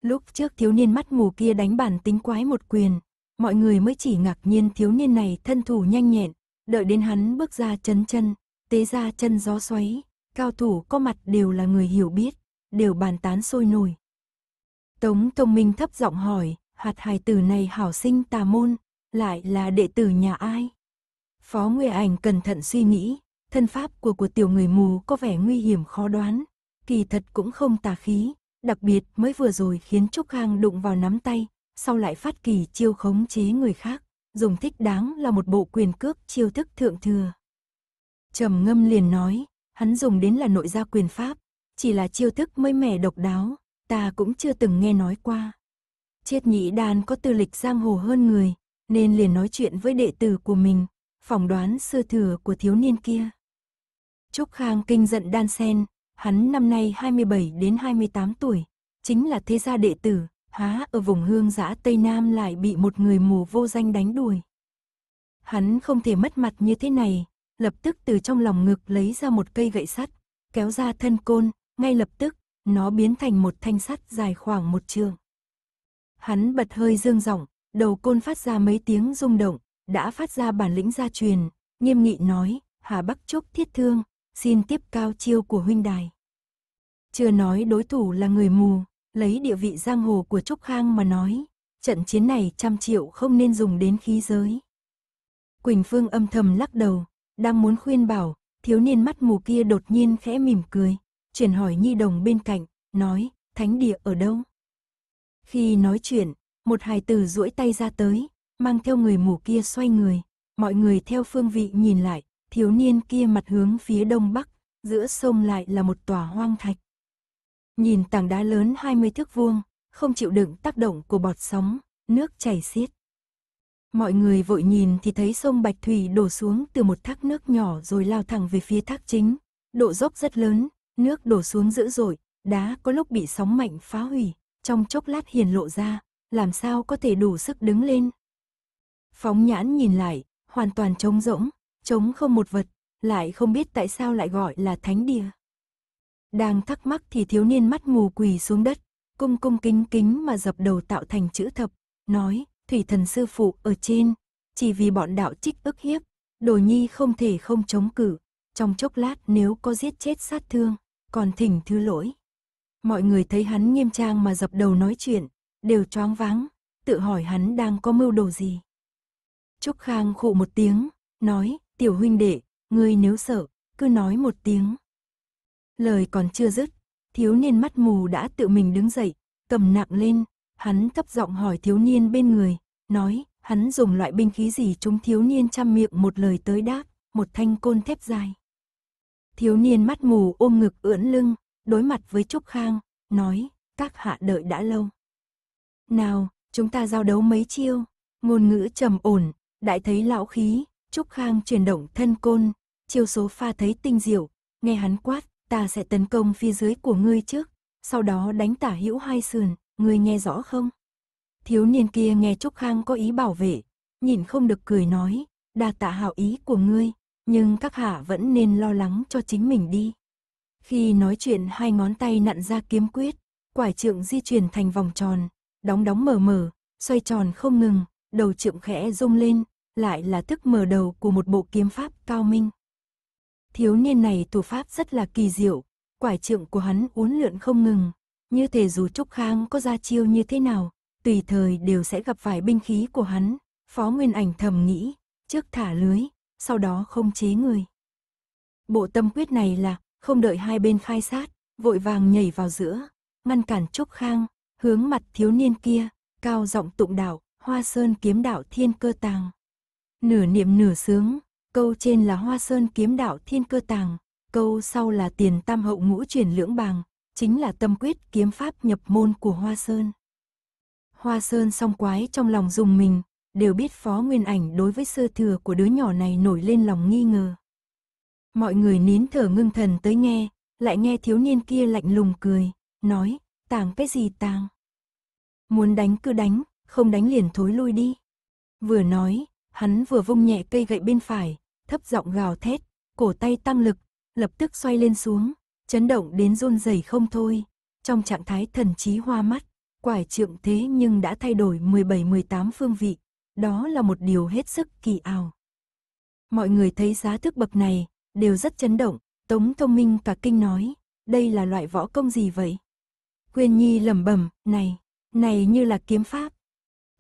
Lúc trước thiếu niên mắt mù kia đánh bản tính quái một quyền, mọi người mới chỉ ngạc nhiên thiếu niên này thân thủ nhanh nhẹn, đợi đến hắn bước ra chấn chân, tế ra chân gió xoáy, cao thủ có mặt đều là người hiểu biết, đều bàn tán sôi nổi. Tống thông Minh thấp giọng hỏi, hạt hài tử này hảo sinh tà môn, lại là đệ tử nhà ai? Phó Nguy Ảnh cẩn thận suy nghĩ, Thân pháp của của tiểu người mù có vẻ nguy hiểm khó đoán, kỳ thật cũng không tà khí, đặc biệt mới vừa rồi khiến Trúc Khang đụng vào nắm tay, sau lại phát kỳ chiêu khống chế người khác, dùng thích đáng là một bộ quyền cước chiêu thức thượng thừa. Trầm ngâm liền nói, hắn dùng đến là nội gia quyền pháp, chỉ là chiêu thức mới mẻ độc đáo, ta cũng chưa từng nghe nói qua. Triết nhị đàn có tư lịch giang hồ hơn người, nên liền nói chuyện với đệ tử của mình, phỏng đoán sơ thừa của thiếu niên kia. Trúc Khang kinh giận đan sen, hắn năm nay 27 đến 28 tuổi, chính là thế gia đệ tử, há ở vùng hương giã Tây Nam lại bị một người mù vô danh đánh đuổi. Hắn không thể mất mặt như thế này, lập tức từ trong lòng ngực lấy ra một cây gậy sắt, kéo ra thân côn, ngay lập tức, nó biến thành một thanh sắt dài khoảng một trường. Hắn bật hơi dương giọng, đầu côn phát ra mấy tiếng rung động, đã phát ra bản lĩnh gia truyền, nghiêm nghị nói, Hà Bắc Trúc thiết thương, xin tiếp cao chiêu của huynh đài. Chưa nói đối thủ là người mù, lấy địa vị giang hồ của Trúc Khang mà nói, trận chiến này trăm triệu không nên dùng đến khí giới. Quỳnh Phương âm thầm lắc đầu, đang muốn khuyên bảo, thiếu niên mắt mù kia đột nhiên khẽ mỉm cười, chuyển hỏi nhi đồng bên cạnh, nói, thánh địa ở đâu? Khi nói chuyện, một hài tử duỗi tay ra tới, mang theo người mù kia xoay người, mọi người theo phương vị nhìn lại, thiếu niên kia mặt hướng phía đông bắc, giữa sông lại là một tòa hoang thạch. Nhìn tảng đá lớn 20 thước vuông, không chịu đựng tác động của bọt sóng, nước chảy xiết. Mọi người vội nhìn thì thấy sông Bạch Thủy đổ xuống từ một thác nước nhỏ rồi lao thẳng về phía thác chính. Độ dốc rất lớn, nước đổ xuống dữ dội, đá có lúc bị sóng mạnh phá hủy, trong chốc lát hiền lộ ra, làm sao có thể đủ sức đứng lên. Phóng nhãn nhìn lại, hoàn toàn trống rỗng, trống không một vật, lại không biết tại sao lại gọi là thánh địa. Đang thắc mắc thì thiếu niên mắt mù quỳ xuống đất, cung cung kính kính mà dập đầu tạo thành chữ thập, nói, thủy thần sư phụ ở trên, chỉ vì bọn đạo trích ức hiếp, đồ nhi không thể không chống cử trong chốc lát nếu có giết chết sát thương, còn thỉnh thứ lỗi. Mọi người thấy hắn nghiêm trang mà dập đầu nói chuyện, đều choáng váng, tự hỏi hắn đang có mưu đồ gì. Trúc Khang khụ một tiếng, nói, tiểu huynh đệ, ngươi nếu sợ, cứ nói một tiếng. Lời còn chưa dứt, thiếu niên mắt mù đã tự mình đứng dậy, cầm nặng lên, hắn thấp giọng hỏi thiếu niên bên người, nói, hắn dùng loại binh khí gì chúng thiếu niên chăm miệng một lời tới đáp, một thanh côn thép dài. Thiếu niên mắt mù ôm ngực ưỡn lưng, đối mặt với Trúc Khang, nói, các hạ đợi đã lâu. Nào, chúng ta giao đấu mấy chiêu, ngôn ngữ trầm ổn, đại thấy lão khí, Trúc Khang chuyển động thân côn, chiêu số pha thấy tinh diệu, nghe hắn quát, ta sẽ tấn công phía dưới của ngươi trước, sau đó đánh tả hữu hai sườn, ngươi nghe rõ không? Thiếu niên kia nghe Trúc Khang có ý bảo vệ, nhìn không được cười nói, đa tạ hảo ý của ngươi, nhưng các hạ vẫn nên lo lắng cho chính mình đi. Khi nói chuyện hai ngón tay nặn ra kiếm quyết, quải trượng di chuyển thành vòng tròn, đóng đóng mờ mờ, xoay tròn không ngừng, đầu trượng khẽ rung lên, lại là thức mở đầu của một bộ kiếm pháp cao minh. Thiếu niên này thủ pháp rất là kỳ diệu, quải trượng của hắn uốn lượn không ngừng, như thể dù Trúc Khang có ra chiêu như thế nào, tùy thời đều sẽ gặp phải binh khí của hắn, Phó Nguyên Ảnh thầm nghĩ, trước thả lưới, sau đó không chế người. Bộ tâm quyết này là, không đợi hai bên khai sát, vội vàng nhảy vào giữa, ngăn cản Trúc Khang, hướng mặt thiếu niên kia, cao giọng tụng đạo, hoa sơn kiếm đạo thiên cơ tàng nửa niệm nửa sướng, câu trên là hoa sơn kiếm đạo thiên cơ tàng, câu sau là tiền tam hậu ngũ truyền lưỡng bàng, chính là tâm quyết kiếm pháp nhập môn của hoa sơn. Hoa sơn song quái trong lòng dùng mình, đều biết phó nguyên ảnh đối với sơ thừa của đứa nhỏ này nổi lên lòng nghi ngờ. Mọi người nín thở ngưng thần tới nghe, lại nghe thiếu niên kia lạnh lùng cười, nói, tàng cái gì tàng. Muốn đánh cứ đánh, không đánh liền thối lui đi. Vừa nói, Hắn vừa vung nhẹ cây gậy bên phải, thấp giọng gào thét, cổ tay tăng lực, lập tức xoay lên xuống, chấn động đến run rẩy không thôi. Trong trạng thái thần trí hoa mắt, quải trượng thế nhưng đã thay đổi 17-18 phương vị, đó là một điều hết sức kỳ ảo. Mọi người thấy giá thức bậc này, đều rất chấn động, Tống Thông Minh cả kinh nói, đây là loại võ công gì vậy? Quyên Nhi lẩm bẩm, này, này như là kiếm pháp.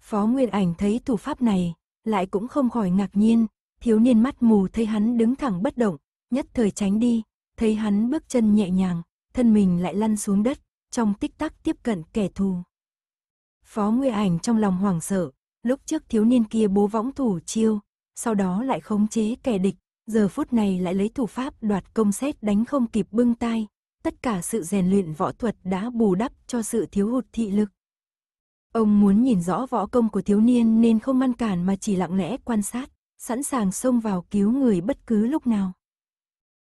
Phó Nguyên Ảnh thấy thủ pháp này, lại cũng không khỏi ngạc nhiên, thiếu niên mắt mù thấy hắn đứng thẳng bất động, nhất thời tránh đi, thấy hắn bước chân nhẹ nhàng, thân mình lại lăn xuống đất, trong tích tắc tiếp cận kẻ thù. Phó Nguy Ảnh trong lòng hoảng sợ, lúc trước thiếu niên kia bố võng thủ chiêu, sau đó lại khống chế kẻ địch, giờ phút này lại lấy thủ pháp đoạt công xét đánh không kịp bưng tay. tất cả sự rèn luyện võ thuật đã bù đắp cho sự thiếu hụt thị lực. Ông muốn nhìn rõ võ công của thiếu niên nên không ngăn cản mà chỉ lặng lẽ quan sát, sẵn sàng xông vào cứu người bất cứ lúc nào.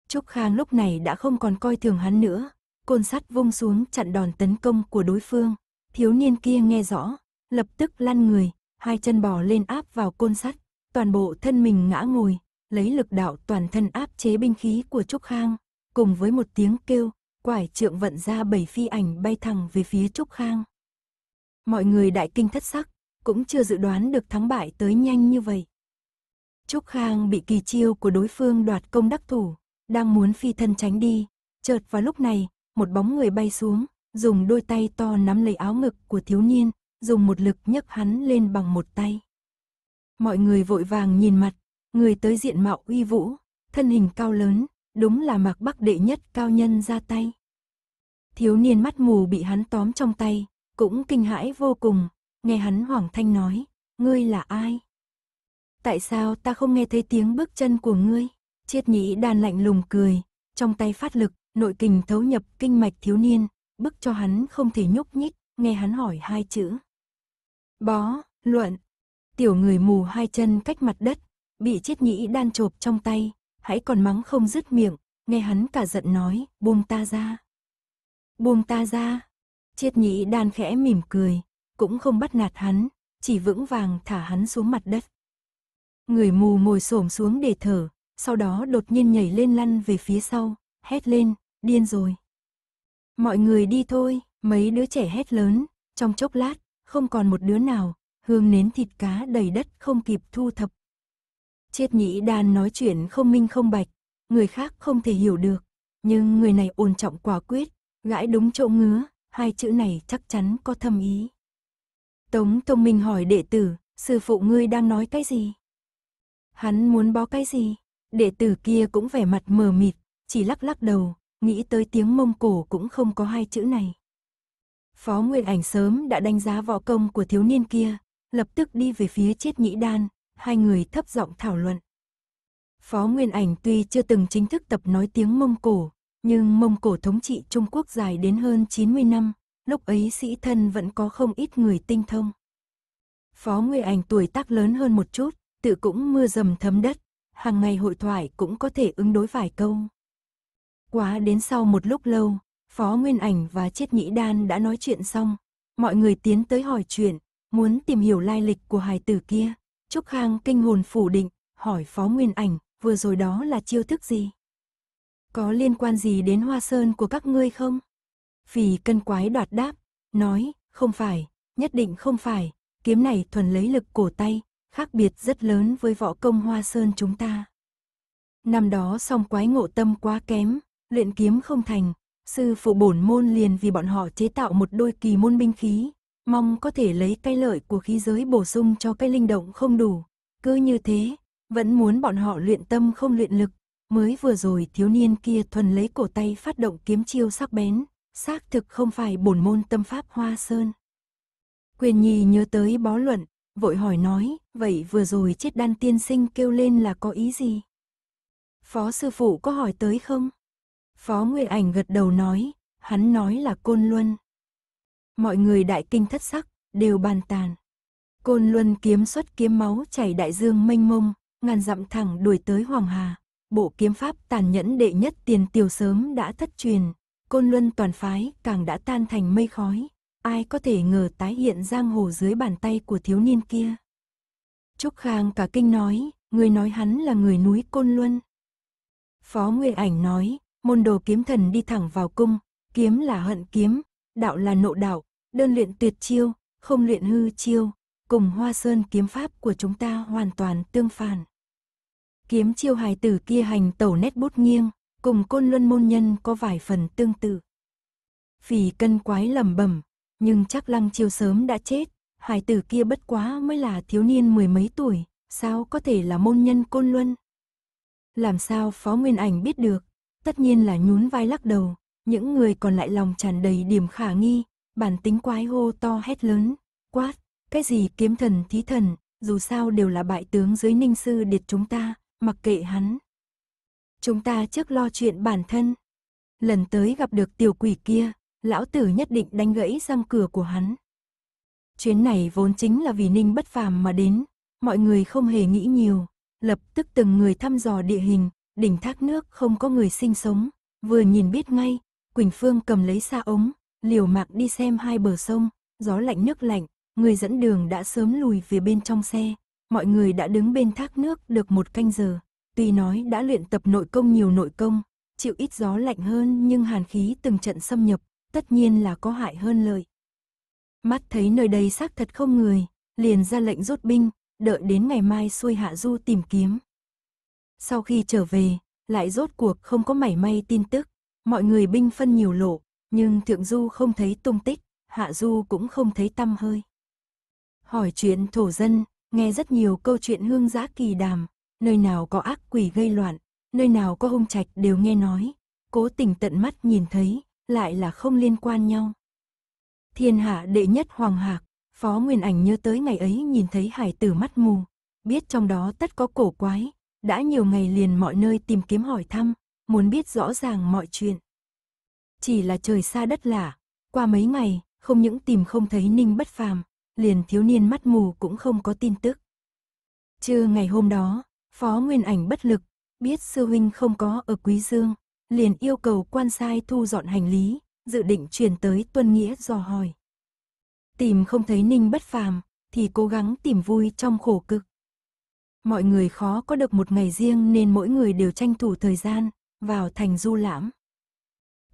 Trúc Khang lúc này đã không còn coi thường hắn nữa, côn sắt vung xuống chặn đòn tấn công của đối phương. Thiếu niên kia nghe rõ, lập tức lăn người, hai chân bò lên áp vào côn sắt, toàn bộ thân mình ngã ngồi, lấy lực đạo toàn thân áp chế binh khí của Trúc Khang, cùng với một tiếng kêu, quải trượng vận ra bảy phi ảnh bay thẳng về phía Trúc Khang. Mọi người đại kinh thất sắc, cũng chưa dự đoán được thắng bại tới nhanh như vậy. Trúc Khang bị kỳ chiêu của đối phương đoạt công đắc thủ, đang muốn phi thân tránh đi, chợt vào lúc này, một bóng người bay xuống, dùng đôi tay to nắm lấy áo ngực của thiếu niên, dùng một lực nhấc hắn lên bằng một tay. Mọi người vội vàng nhìn mặt, người tới diện mạo uy vũ, thân hình cao lớn, đúng là mạc bắc đệ nhất cao nhân ra tay. Thiếu niên mắt mù bị hắn tóm trong tay, cũng kinh hãi vô cùng, nghe hắn hoảng thanh nói, ngươi là ai? Tại sao ta không nghe thấy tiếng bước chân của ngươi? Triết nhĩ đàn lạnh lùng cười, trong tay phát lực, nội kình thấu nhập kinh mạch thiếu niên, bức cho hắn không thể nhúc nhích, nghe hắn hỏi hai chữ. Bó, luận, tiểu người mù hai chân cách mặt đất, bị chiết nhĩ đan chộp trong tay, hãy còn mắng không dứt miệng, nghe hắn cả giận nói, buông ta ra. Buông ta ra, Chiết nhĩ đan khẽ mỉm cười, cũng không bắt nạt hắn, chỉ vững vàng thả hắn xuống mặt đất. Người mù ngồi xổm xuống để thở, sau đó đột nhiên nhảy lên lăn về phía sau, hét lên, điên rồi. Mọi người đi thôi, mấy đứa trẻ hét lớn, trong chốc lát, không còn một đứa nào, hương nến thịt cá đầy đất không kịp thu thập. Chiết nhĩ đan nói chuyện không minh không bạch, người khác không thể hiểu được, nhưng người này ổn trọng quả quyết, gãi đúng chỗ ngứa, hai chữ này chắc chắn có thâm ý. Tống Thông Minh hỏi đệ tử, sư phụ ngươi đang nói cái gì? Hắn muốn bó cái gì? Đệ tử kia cũng vẻ mặt mờ mịt, chỉ lắc lắc đầu, nghĩ tới tiếng Mông Cổ cũng không có hai chữ này. Phó Nguyên Ảnh sớm đã đánh giá võ công của thiếu niên kia, lập tức đi về phía chết nhĩ đan, hai người thấp giọng thảo luận. Phó Nguyên Ảnh tuy chưa từng chính thức tập nói tiếng Mông Cổ, nhưng Mông Cổ thống trị Trung Quốc dài đến hơn 90 năm, lúc ấy sĩ thân vẫn có không ít người tinh thông. Phó Nguy Ảnh tuổi tác lớn hơn một chút, tự cũng mưa dầm thấm đất, hàng ngày hội thoại cũng có thể ứng đối vài câu. Quá đến sau một lúc lâu, Phó Nguyên Ảnh và Triết Nhĩ Đan đã nói chuyện xong, mọi người tiến tới hỏi chuyện, muốn tìm hiểu lai lịch của hài tử kia. Trúc Khang kinh hồn phủ định, hỏi Phó Nguyên Ảnh, vừa rồi đó là chiêu thức gì? Có liên quan gì đến hoa sơn của các ngươi không? Phì cân quái đoạt đáp, nói, không phải, nhất định không phải, kiếm này thuần lấy lực cổ tay, khác biệt rất lớn với võ công hoa sơn chúng ta. Năm đó song quái ngộ tâm quá kém, luyện kiếm không thành, sư phụ bổn môn liền vì bọn họ chế tạo một đôi kỳ môn binh khí, mong có thể lấy cái lợi của khí giới bổ sung cho cái linh động không đủ. Cứ như thế, vẫn muốn bọn họ luyện tâm không luyện lực, Mới vừa rồi thiếu niên kia thuần lấy cổ tay phát động kiếm chiêu sắc bén, xác thực không phải bổn môn tâm pháp hoa sơn. Quyền nhi nhớ tới bó luận, vội hỏi nói, vậy vừa rồi chết đan tiên sinh kêu lên là có ý gì? Phó sư phụ có hỏi tới không? Phó Nguyệt Ảnh gật đầu nói, hắn nói là Côn Luân. Mọi người đại kinh thất sắc, đều bàn tàn. Côn Luân kiếm xuất kiếm máu chảy đại dương mênh mông, ngàn dặm thẳng đuổi tới Hoàng Hà bộ kiếm pháp tàn nhẫn đệ nhất tiền tiêu sớm đã thất truyền, côn luân toàn phái càng đã tan thành mây khói, ai có thể ngờ tái hiện giang hồ dưới bàn tay của thiếu niên kia. Trúc Khang cả kinh nói, người nói hắn là người núi Côn Luân. Phó nguyệt Ảnh nói, môn đồ kiếm thần đi thẳng vào cung, kiếm là hận kiếm, đạo là nộ đạo, đơn luyện tuyệt chiêu, không luyện hư chiêu, cùng hoa sơn kiếm pháp của chúng ta hoàn toàn tương phản kiếm chiêu hài tử kia hành tẩu nét bút nghiêng, cùng côn luân môn nhân có vài phần tương tự. Phỉ cân quái lầm bẩm nhưng chắc lăng chiêu sớm đã chết, hài tử kia bất quá mới là thiếu niên mười mấy tuổi, sao có thể là môn nhân côn luân? Làm sao phó nguyên ảnh biết được, tất nhiên là nhún vai lắc đầu, những người còn lại lòng tràn đầy điểm khả nghi, bản tính quái hô to hét lớn, quát, cái gì kiếm thần thí thần, dù sao đều là bại tướng dưới ninh sư điệt chúng ta, mặc kệ hắn. Chúng ta trước lo chuyện bản thân. Lần tới gặp được tiểu quỷ kia, lão tử nhất định đánh gãy răng cửa của hắn. Chuyến này vốn chính là vì Ninh bất phàm mà đến, mọi người không hề nghĩ nhiều, lập tức từng người thăm dò địa hình, đỉnh thác nước không có người sinh sống, vừa nhìn biết ngay, Quỳnh Phương cầm lấy xa ống, liều mạng đi xem hai bờ sông, gió lạnh nước lạnh, người dẫn đường đã sớm lùi về bên trong xe, mọi người đã đứng bên thác nước được một canh giờ. Tuy nói đã luyện tập nội công nhiều nội công, chịu ít gió lạnh hơn nhưng hàn khí từng trận xâm nhập, tất nhiên là có hại hơn lợi. Mắt thấy nơi đây xác thật không người, liền ra lệnh rút binh, đợi đến ngày mai xuôi hạ du tìm kiếm. Sau khi trở về, lại rốt cuộc không có mảy may tin tức, mọi người binh phân nhiều lộ, nhưng thượng du không thấy tung tích, hạ du cũng không thấy tăm hơi. Hỏi chuyện thổ dân, nghe rất nhiều câu chuyện hương giã kỳ đàm, nơi nào có ác quỷ gây loạn, nơi nào có hung trạch đều nghe nói, cố tình tận mắt nhìn thấy, lại là không liên quan nhau. Thiên hạ đệ nhất hoàng hạc, Phó Nguyên Ảnh nhớ tới ngày ấy nhìn thấy hải tử mắt mù, biết trong đó tất có cổ quái, đã nhiều ngày liền mọi nơi tìm kiếm hỏi thăm, muốn biết rõ ràng mọi chuyện. Chỉ là trời xa đất lạ, qua mấy ngày, không những tìm không thấy Ninh Bất Phàm, liền thiếu niên mắt mù cũng không có tin tức. Trưa ngày hôm đó, Phó Nguyên Ảnh bất lực, biết sư huynh không có ở Quý Dương, liền yêu cầu quan sai thu dọn hành lý, dự định truyền tới Tuân Nghĩa dò hỏi. Tìm không thấy Ninh bất phàm, thì cố gắng tìm vui trong khổ cực. Mọi người khó có được một ngày riêng nên mỗi người đều tranh thủ thời gian, vào thành du lãm.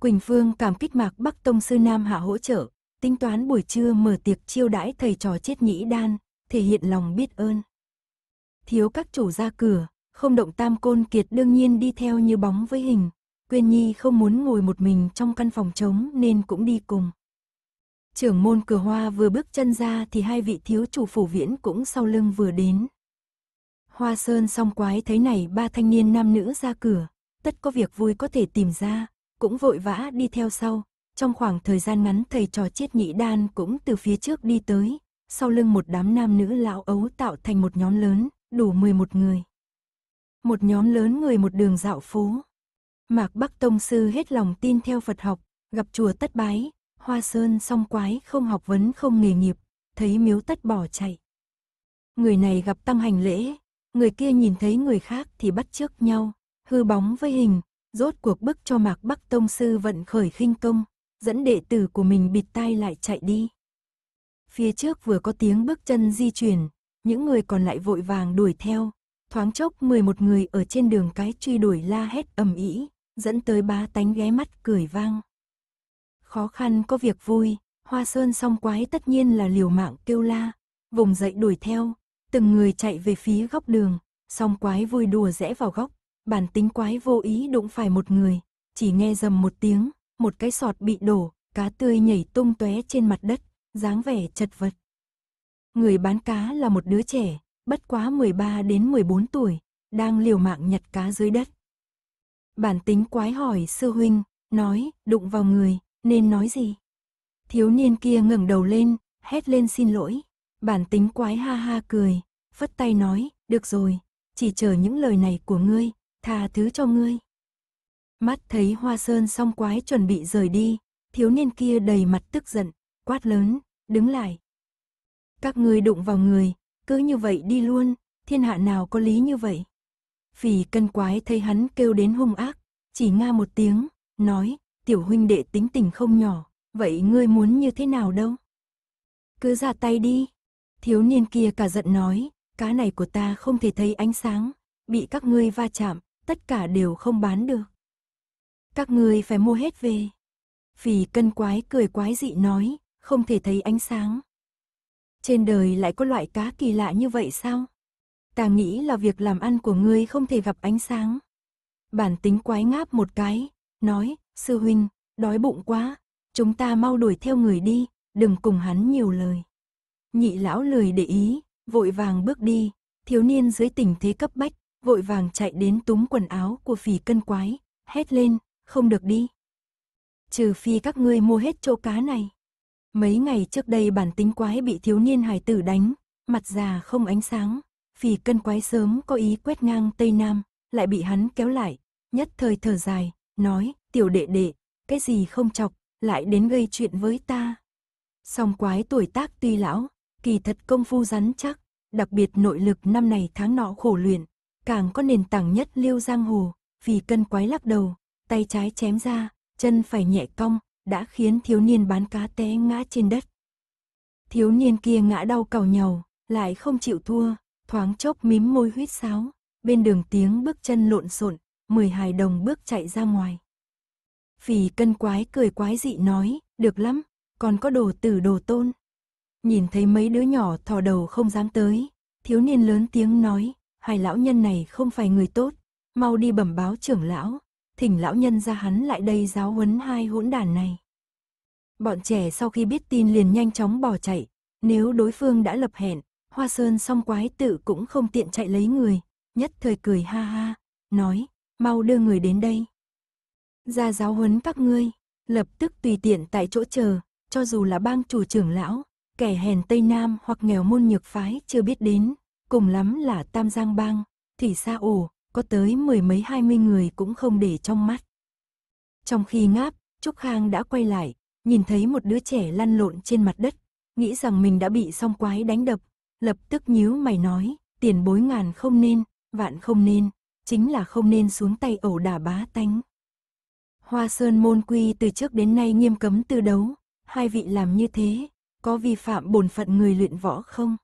Quỳnh Phương cảm kích Mạc Bắc Tông Sư Nam Hạ hỗ trợ, tính toán buổi trưa mở tiệc chiêu đãi thầy trò chết nhĩ đan, thể hiện lòng biết ơn. Thiếu các chủ ra cửa, không động tam côn kiệt đương nhiên đi theo như bóng với hình, Quyên Nhi không muốn ngồi một mình trong căn phòng trống nên cũng đi cùng. Trưởng môn cửa hoa vừa bước chân ra thì hai vị thiếu chủ phủ viễn cũng sau lưng vừa đến. Hoa sơn song quái thấy này ba thanh niên nam nữ ra cửa, tất có việc vui có thể tìm ra, cũng vội vã đi theo sau, trong khoảng thời gian ngắn thầy trò chiết nhị đan cũng từ phía trước đi tới, sau lưng một đám nam nữ lão ấu tạo thành một nhóm lớn, đủ 11 người. Một nhóm lớn người một đường dạo phố. Mạc Bắc Tông Sư hết lòng tin theo Phật học, gặp chùa tất bái, hoa sơn song quái không học vấn không nghề nghiệp, thấy miếu tất bỏ chạy. Người này gặp tăng hành lễ, người kia nhìn thấy người khác thì bắt trước nhau, hư bóng với hình, rốt cuộc bức cho Mạc Bắc Tông Sư vận khởi khinh công, dẫn đệ tử của mình bịt tai lại chạy đi. Phía trước vừa có tiếng bước chân di chuyển, những người còn lại vội vàng đuổi theo, thoáng chốc 11 người ở trên đường cái truy đuổi la hét ầm ĩ, dẫn tới bá tánh ghé mắt cười vang. Khó khăn có việc vui, Hoa Sơn song quái tất nhiên là liều mạng kêu la, vùng dậy đuổi theo, từng người chạy về phía góc đường, song quái vui đùa rẽ vào góc, bản tính quái vô ý đụng phải một người, chỉ nghe dầm một tiếng, một cái sọt bị đổ, cá tươi nhảy tung tóe trên mặt đất, dáng vẻ chật vật. Người bán cá là một đứa trẻ, bất quá 13 đến 14 tuổi, đang liều mạng nhặt cá dưới đất. Bản tính quái hỏi sư huynh, nói, đụng vào người, nên nói gì? Thiếu niên kia ngẩng đầu lên, hét lên xin lỗi. Bản tính quái ha ha cười, phất tay nói, được rồi, chỉ chờ những lời này của ngươi, tha thứ cho ngươi. Mắt thấy hoa sơn song quái chuẩn bị rời đi, thiếu niên kia đầy mặt tức giận, quát lớn, đứng lại. Các ngươi đụng vào người, cứ như vậy đi luôn, thiên hạ nào có lý như vậy. Phỉ cân quái thấy hắn kêu đến hung ác, chỉ nga một tiếng, nói, tiểu huynh đệ tính tình không nhỏ, vậy ngươi muốn như thế nào đâu? Cứ ra tay đi. Thiếu niên kia cả giận nói, cá này của ta không thể thấy ánh sáng, bị các ngươi va chạm, tất cả đều không bán được. Các ngươi phải mua hết về. Phỉ cân quái cười quái dị nói, không thể thấy ánh sáng. Trên đời lại có loại cá kỳ lạ như vậy sao? Ta nghĩ là việc làm ăn của ngươi không thể gặp ánh sáng. Bản tính quái ngáp một cái, nói, sư huynh, đói bụng quá, chúng ta mau đuổi theo người đi, đừng cùng hắn nhiều lời. Nhị lão lười để ý, vội vàng bước đi, thiếu niên dưới tình thế cấp bách, vội vàng chạy đến túm quần áo của phỉ cân quái, hét lên, không được đi. Trừ phi các ngươi mua hết chỗ cá này. Mấy ngày trước đây bản tính quái bị thiếu niên hải tử đánh, mặt già không ánh sáng, vì cân quái sớm có ý quét ngang Tây Nam, lại bị hắn kéo lại, nhất thời thở dài, nói, tiểu đệ đệ, cái gì không chọc, lại đến gây chuyện với ta. Song quái tuổi tác tuy lão, kỳ thật công phu rắn chắc, đặc biệt nội lực năm này tháng nọ khổ luyện, càng có nền tảng nhất liêu giang hồ, vì cân quái lắc đầu, tay trái chém ra, chân phải nhẹ cong, đã khiến thiếu niên bán cá té ngã trên đất. Thiếu niên kia ngã đau cào nhầu, lại không chịu thua, thoáng chốc mím môi huyết sáo, bên đường tiếng bước chân lộn xộn, mười hài đồng bước chạy ra ngoài. Phì cân quái cười quái dị nói, được lắm, còn có đồ tử đồ tôn. Nhìn thấy mấy đứa nhỏ thò đầu không dám tới, thiếu niên lớn tiếng nói, hài lão nhân này không phải người tốt, mau đi bẩm báo trưởng lão, thỉnh lão nhân ra hắn lại đây giáo huấn hai hỗn đàn này. Bọn trẻ sau khi biết tin liền nhanh chóng bỏ chạy, nếu đối phương đã lập hẹn, Hoa Sơn song quái tử cũng không tiện chạy lấy người, nhất thời cười ha ha, nói, mau đưa người đến đây. Ra giáo huấn các ngươi, lập tức tùy tiện tại chỗ chờ, cho dù là bang chủ trưởng lão, kẻ hèn Tây Nam hoặc nghèo môn nhược phái chưa biết đến, cùng lắm là Tam Giang bang, Thủy Sa Ổ, có tới mười mấy hai mươi người cũng không để trong mắt. Trong khi ngáp, Trúc Khang đã quay lại, nhìn thấy một đứa trẻ lăn lộn trên mặt đất, nghĩ rằng mình đã bị song quái đánh đập, lập tức nhíu mày nói, tiền bối ngàn không nên, vạn không nên, chính là không nên xuống tay ẩu đả bá tánh. Hoa Sơn môn quy từ trước đến nay nghiêm cấm tư đấu, hai vị làm như thế, có vi phạm bổn phận người luyện võ không?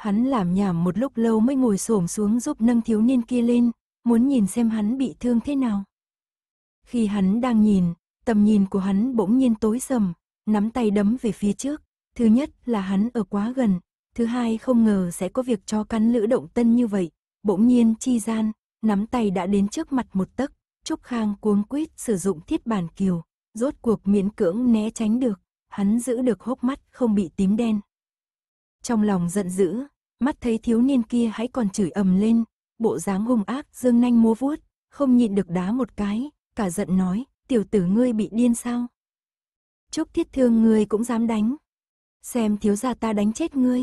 Hắn làm nhảm một lúc lâu mới ngồi xổm xuống giúp nâng thiếu niên kia lên, muốn nhìn xem hắn bị thương thế nào. Khi hắn đang nhìn, tầm nhìn của hắn bỗng nhiên tối sầm, nắm tay đấm về phía trước. Thứ nhất là hắn ở quá gần, thứ hai không ngờ sẽ có việc cho căn lữ động tân như vậy. Bỗng nhiên chi gian, nắm tay đã đến trước mặt một tấc, Trúc Khang cuống quýt sử dụng thiết bản kiều, rốt cuộc miễn cưỡng né tránh được, hắn giữ được hốc mắt không bị tím đen trong lòng giận dữ, mắt thấy thiếu niên kia hãy còn chửi ầm lên, bộ dáng hung ác dương nanh múa vuốt, không nhịn được đá một cái, cả giận nói, tiểu tử ngươi bị điên sao? chúc thiết thương ngươi cũng dám đánh. Xem thiếu gia ta đánh chết ngươi.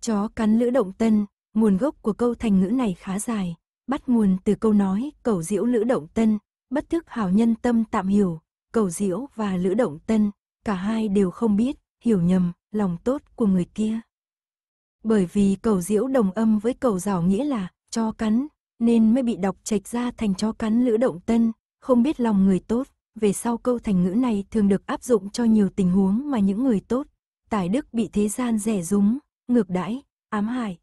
Chó cắn lữ động tân, nguồn gốc của câu thành ngữ này khá dài, bắt nguồn từ câu nói cầu diễu lữ động tân, bất thức hảo nhân tâm tạm hiểu, cầu diễu và lữ động tân, cả hai đều không biết, hiểu nhầm, lòng tốt của người kia. Bởi vì cầu diễu đồng âm với cầu rào nghĩa là cho cắn, nên mới bị đọc trạch ra thành cho cắn lữ động tân, không biết lòng người tốt. Về sau câu thành ngữ này thường được áp dụng cho nhiều tình huống mà những người tốt, tài đức bị thế gian rẻ rúng, ngược đãi, ám hại.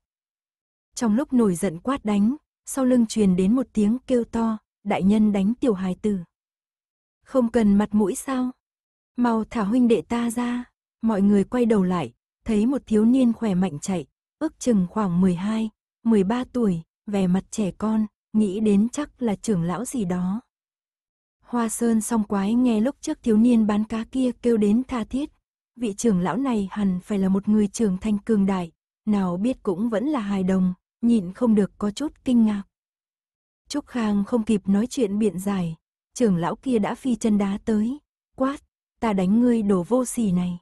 Trong lúc nổi giận quát đánh, sau lưng truyền đến một tiếng kêu to, đại nhân đánh tiểu hài tử. Không cần mặt mũi sao? Mau thả huynh đệ ta ra. Mọi người quay đầu lại, thấy một thiếu niên khỏe mạnh chạy, ước chừng khoảng 12, 13 tuổi, vẻ mặt trẻ con, nghĩ đến chắc là trưởng lão gì đó. Hoa Sơn song quái nghe lúc trước thiếu niên bán cá kia kêu đến tha thiết. Vị trưởng lão này hẳn phải là một người trưởng thành cường đại, nào biết cũng vẫn là hài đồng, nhịn không được có chút kinh ngạc. Trúc Khang không kịp nói chuyện biện giải, trưởng lão kia đã phi chân đá tới, quát, ta đánh ngươi đổ vô sỉ này.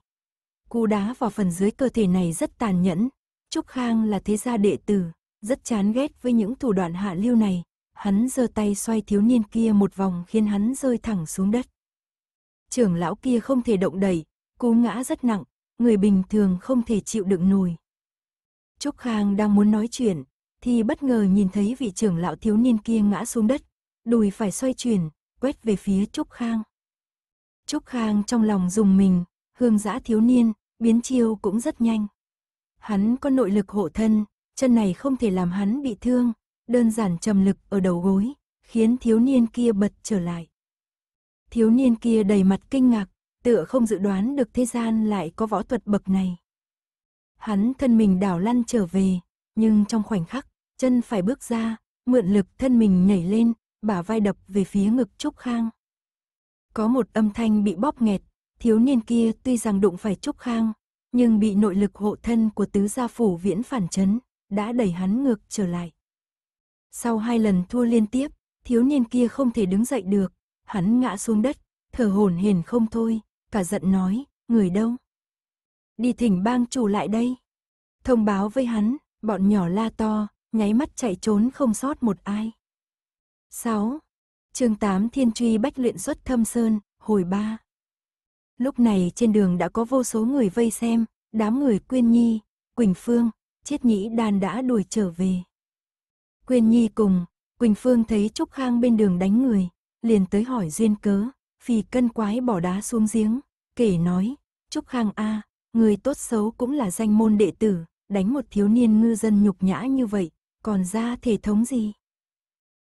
Cú đá vào phần dưới cơ thể này rất tàn nhẫn, Trúc Khang là thế gia đệ tử, rất chán ghét với những thủ đoạn hạ lưu này, hắn giơ tay xoay thiếu niên kia một vòng khiến hắn rơi thẳng xuống đất. Trưởng lão kia không thể động đậy, cú ngã rất nặng, người bình thường không thể chịu đựng nổi. Trúc Khang đang muốn nói chuyện, thì bất ngờ nhìn thấy vị trưởng lão thiếu niên kia ngã xuống đất, đùi phải xoay chuyển, quét về phía Trúc Khang. Trúc Khang trong lòng dùng mình, hương giã thiếu niên, biến chiêu cũng rất nhanh. Hắn có nội lực hộ thân, chân này không thể làm hắn bị thương, đơn giản trầm lực ở đầu gối, khiến thiếu niên kia bật trở lại. Thiếu niên kia đầy mặt kinh ngạc, tựa không dự đoán được thế gian lại có võ thuật bậc này. Hắn thân mình đảo lăn trở về, nhưng trong khoảnh khắc, chân phải bước ra, mượn lực thân mình nhảy lên, bả vai đập về phía ngực Trúc Khang. Có một âm thanh bị bóp nghẹt, thiếu niên kia tuy rằng đụng phải Trúc Khang, nhưng bị nội lực hộ thân của tứ gia phủ viễn phản chấn, đã đẩy hắn ngược trở lại. Sau hai lần thua liên tiếp, thiếu niên kia không thể đứng dậy được, hắn ngã xuống đất, thở hổn hển không thôi, cả giận nói, người đâu? Đi thỉnh bang chủ lại đây. Thông báo với hắn, bọn nhỏ la to, nháy mắt chạy trốn không sót một ai. 6. chương 8 Thiên Truy Bách Luyện Xuất Thâm Sơn, hồi 3 Lúc này trên đường đã có vô số người vây xem, đám người Quyên Nhi, Quỳnh Phương, Chiết Nhĩ Đan đã đuổi trở về. Quyên Nhi cùng, Quỳnh Phương thấy Trúc Khang bên đường đánh người, liền tới hỏi duyên cớ, phì cân quái bỏ đá xuống giếng, kể nói, Trúc Khang A, người tốt xấu cũng là danh môn đệ tử, đánh một thiếu niên ngư dân nhục nhã như vậy, còn ra thể thống gì?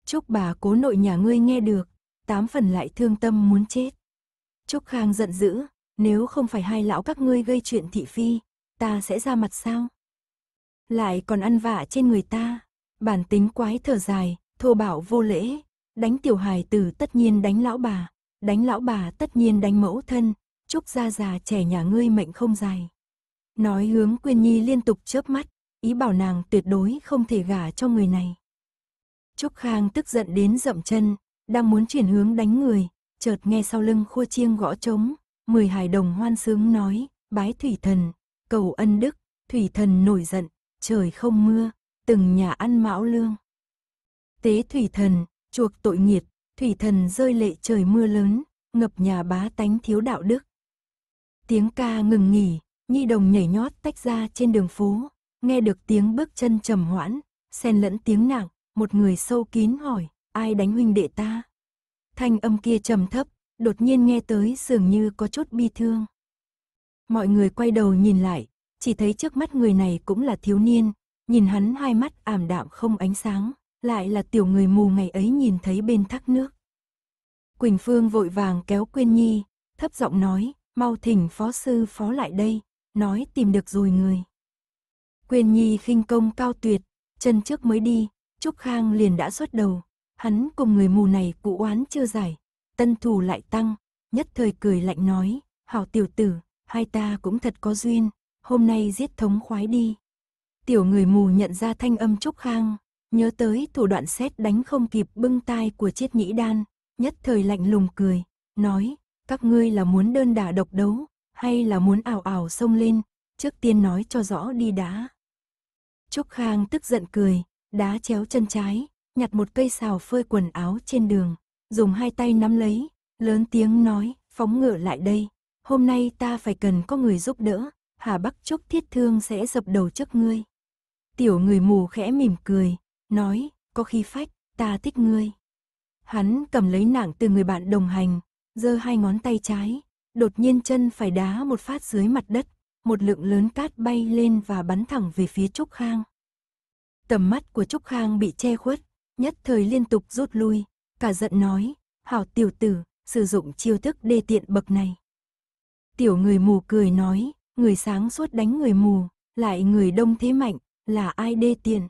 Trúc bà cố nội nhà ngươi nghe được, tám phần lại thương tâm muốn chết. Trúc Khang giận dữ, nếu không phải hai lão các ngươi gây chuyện thị phi, ta sẽ ra mặt sao? Lại còn ăn vạ trên người ta, bản tính quái thở dài, thô bảo vô lễ, đánh tiểu hài tử tất nhiên đánh lão bà, đánh lão bà tất nhiên đánh mẫu thân, Trúc gia già trẻ nhà ngươi mệnh không dài. Nói hướng Quyên Nhi liên tục chớp mắt, ý bảo nàng tuyệt đối không thể gả cho người này. Trúc Khang tức giận đến dậm chân, đang muốn chuyển hướng đánh người, chợt nghe sau lưng khua chiêng gõ trống, mười hài đồng hoan sướng nói, bái thủy thần, cầu ân đức, thủy thần nổi giận, trời không mưa, từng nhà ăn mão lương. Tế thủy thần, chuộc tội nghiệt, thủy thần rơi lệ trời mưa lớn, ngập nhà bá tánh thiếu đạo đức. Tiếng ca ngừng nghỉ, nhi đồng nhảy nhót tách ra trên đường phố, nghe được tiếng bước chân trầm hoãn, xen lẫn tiếng nặng, một người sâu kín hỏi, ai đánh huynh đệ ta? Thanh âm kia trầm thấp, đột nhiên nghe tới dường như có chút bi thương. Mọi người quay đầu nhìn lại, chỉ thấy trước mắt người này cũng là thiếu niên, nhìn hắn hai mắt ảm đạm không ánh sáng, lại là tiểu người mù ngày ấy nhìn thấy bên thác nước. Quỳnh Phương vội vàng kéo Quyên Nhi, thấp giọng nói, mau thỉnh phó sư phó lại đây, nói tìm được rồi người. Quyên Nhi khinh công cao tuyệt, chân trước mới đi, Trúc Khang liền đã xuất đầu, hắn cùng người mù này cụ oán chưa giải, tân thù lại tăng, nhất thời cười lạnh nói, hảo tiểu tử, hai ta cũng thật có duyên, hôm nay giết thống khoái đi. Tiểu người mù nhận ra thanh âm trúc khang, nhớ tới thủ đoạn xét đánh không kịp bưng tai của chiết nhĩ đan, nhất thời lạnh lùng cười, nói, các ngươi là muốn đơn đả độc đấu, hay là muốn ảo ảo xông lên, trước tiên nói cho rõ đi đã. Trúc Khang tức giận cười, đá chéo chân trái, nhặt một cây xào phơi quần áo trên đường, dùng hai tay nắm lấy, lớn tiếng nói, phóng ngựa lại đây, hôm nay ta phải cần có người giúp đỡ, Hà Bắc trúc thiết thương sẽ dập đầu trước ngươi. Tiểu người mù khẽ mỉm cười, nói, có khi phách, ta thích ngươi. Hắn cầm lấy nạng từ người bạn đồng hành, giơ hai ngón tay trái, đột nhiên chân phải đá một phát dưới mặt đất, một lượng lớn cát bay lên và bắn thẳng về phía Trúc Khang. Tầm mắt của Trúc Khang bị che khuất, nhất thời liên tục rút lui, cả giận nói, hảo tiểu tử, sử dụng chiêu thức đê tiện bậc này. Tiểu người mù cười nói, người sáng suốt đánh người mù, lại người đông thế mạnh, là ai đê tiện.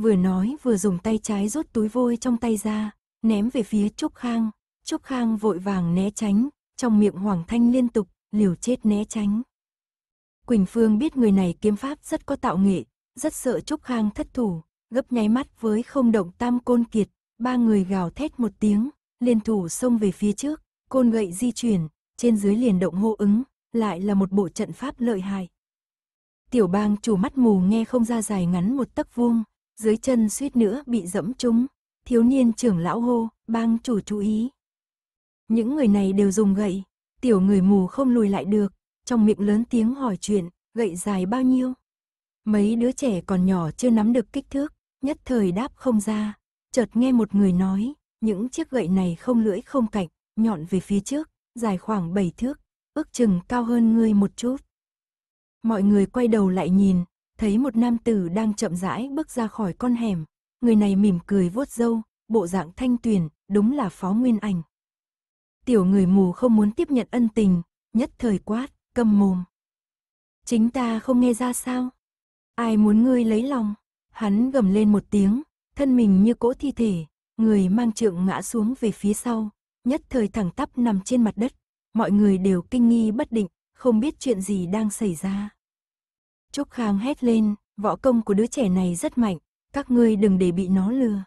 Vừa nói vừa dùng tay trái rút túi vôi trong tay ra, ném về phía Trúc Khang, Trúc Khang vội vàng né tránh, trong miệng Hoàng Thanh liên tục, liều chết né tránh. Quỳnh Phương biết người này kiếm pháp rất có tạo nghệ, rất sợ Trúc Khang thất thủ, gấp nháy mắt với không động tam côn kiệt, ba người gào thét một tiếng, liên thủ xông về phía trước, côn gậy di chuyển, trên dưới liền động hô ứng, lại là một bộ trận pháp lợi hại. Tiểu bang chủ mắt mù nghe không ra dài ngắn một tấc vuông, dưới chân suýt nữa bị dẫm trúng, thiếu niên trưởng lão hô, bang chủ chú ý. Những người này đều dùng gậy, tiểu người mù không lùi lại được, trong miệng lớn tiếng hỏi chuyện, gậy dài bao nhiêu. Mấy đứa trẻ còn nhỏ chưa nắm được kích thước, nhất thời đáp không ra, chợt nghe một người nói, những chiếc gậy này không lưỡi không cạnh, nhọn về phía trước, dài khoảng 7 thước, ước chừng cao hơn ngươi một chút. Mọi người quay đầu lại nhìn, thấy một nam tử đang chậm rãi bước ra khỏi con hẻm, người này mỉm cười vuốt râu, bộ dạng thanh tuyền, đúng là phó nguyên ảnh. Tiểu người mù không muốn tiếp nhận ân tình, nhất thời quát, câm mồm. Chính ta không nghe ra sao? Ai muốn ngươi lấy lòng? Hắn gầm lên một tiếng, thân mình như cỗ thi thể, người mang trượng ngã xuống về phía sau, nhất thời thẳng tắp nằm trên mặt đất. Mọi người đều kinh nghi bất định, không biết chuyện gì đang xảy ra. Trúc Khang hét lên, võ công của đứa trẻ này rất mạnh, các ngươi đừng để bị nó lừa.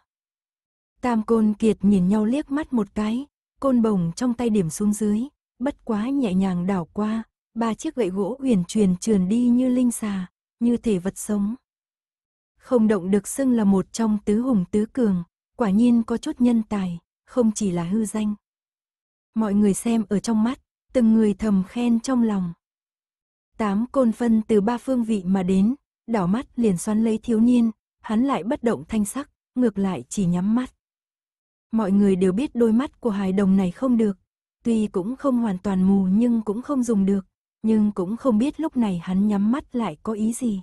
Tam Côn Kiệt nhìn nhau liếc mắt một cái, côn bồng trong tay điểm xuống dưới, bất quá nhẹ nhàng đảo qua, ba chiếc gậy gỗ huyền truyền trườn đi như linh xà, như thể vật sống không động được xưng là một trong tứ hùng tứ cường, quả nhiên có chút nhân tài, không chỉ là hư danh. Mọi người xem ở trong mắt, từng người thầm khen trong lòng. Tám côn phân từ ba phương vị mà đến, đảo mắt liền xoắn lấy thiếu niên, hắn lại bất động thanh sắc, ngược lại chỉ nhắm mắt. Mọi người đều biết đôi mắt của hài đồng này không được, tuy cũng không hoàn toàn mù nhưng cũng không dùng được, nhưng cũng không biết lúc này hắn nhắm mắt lại có ý gì.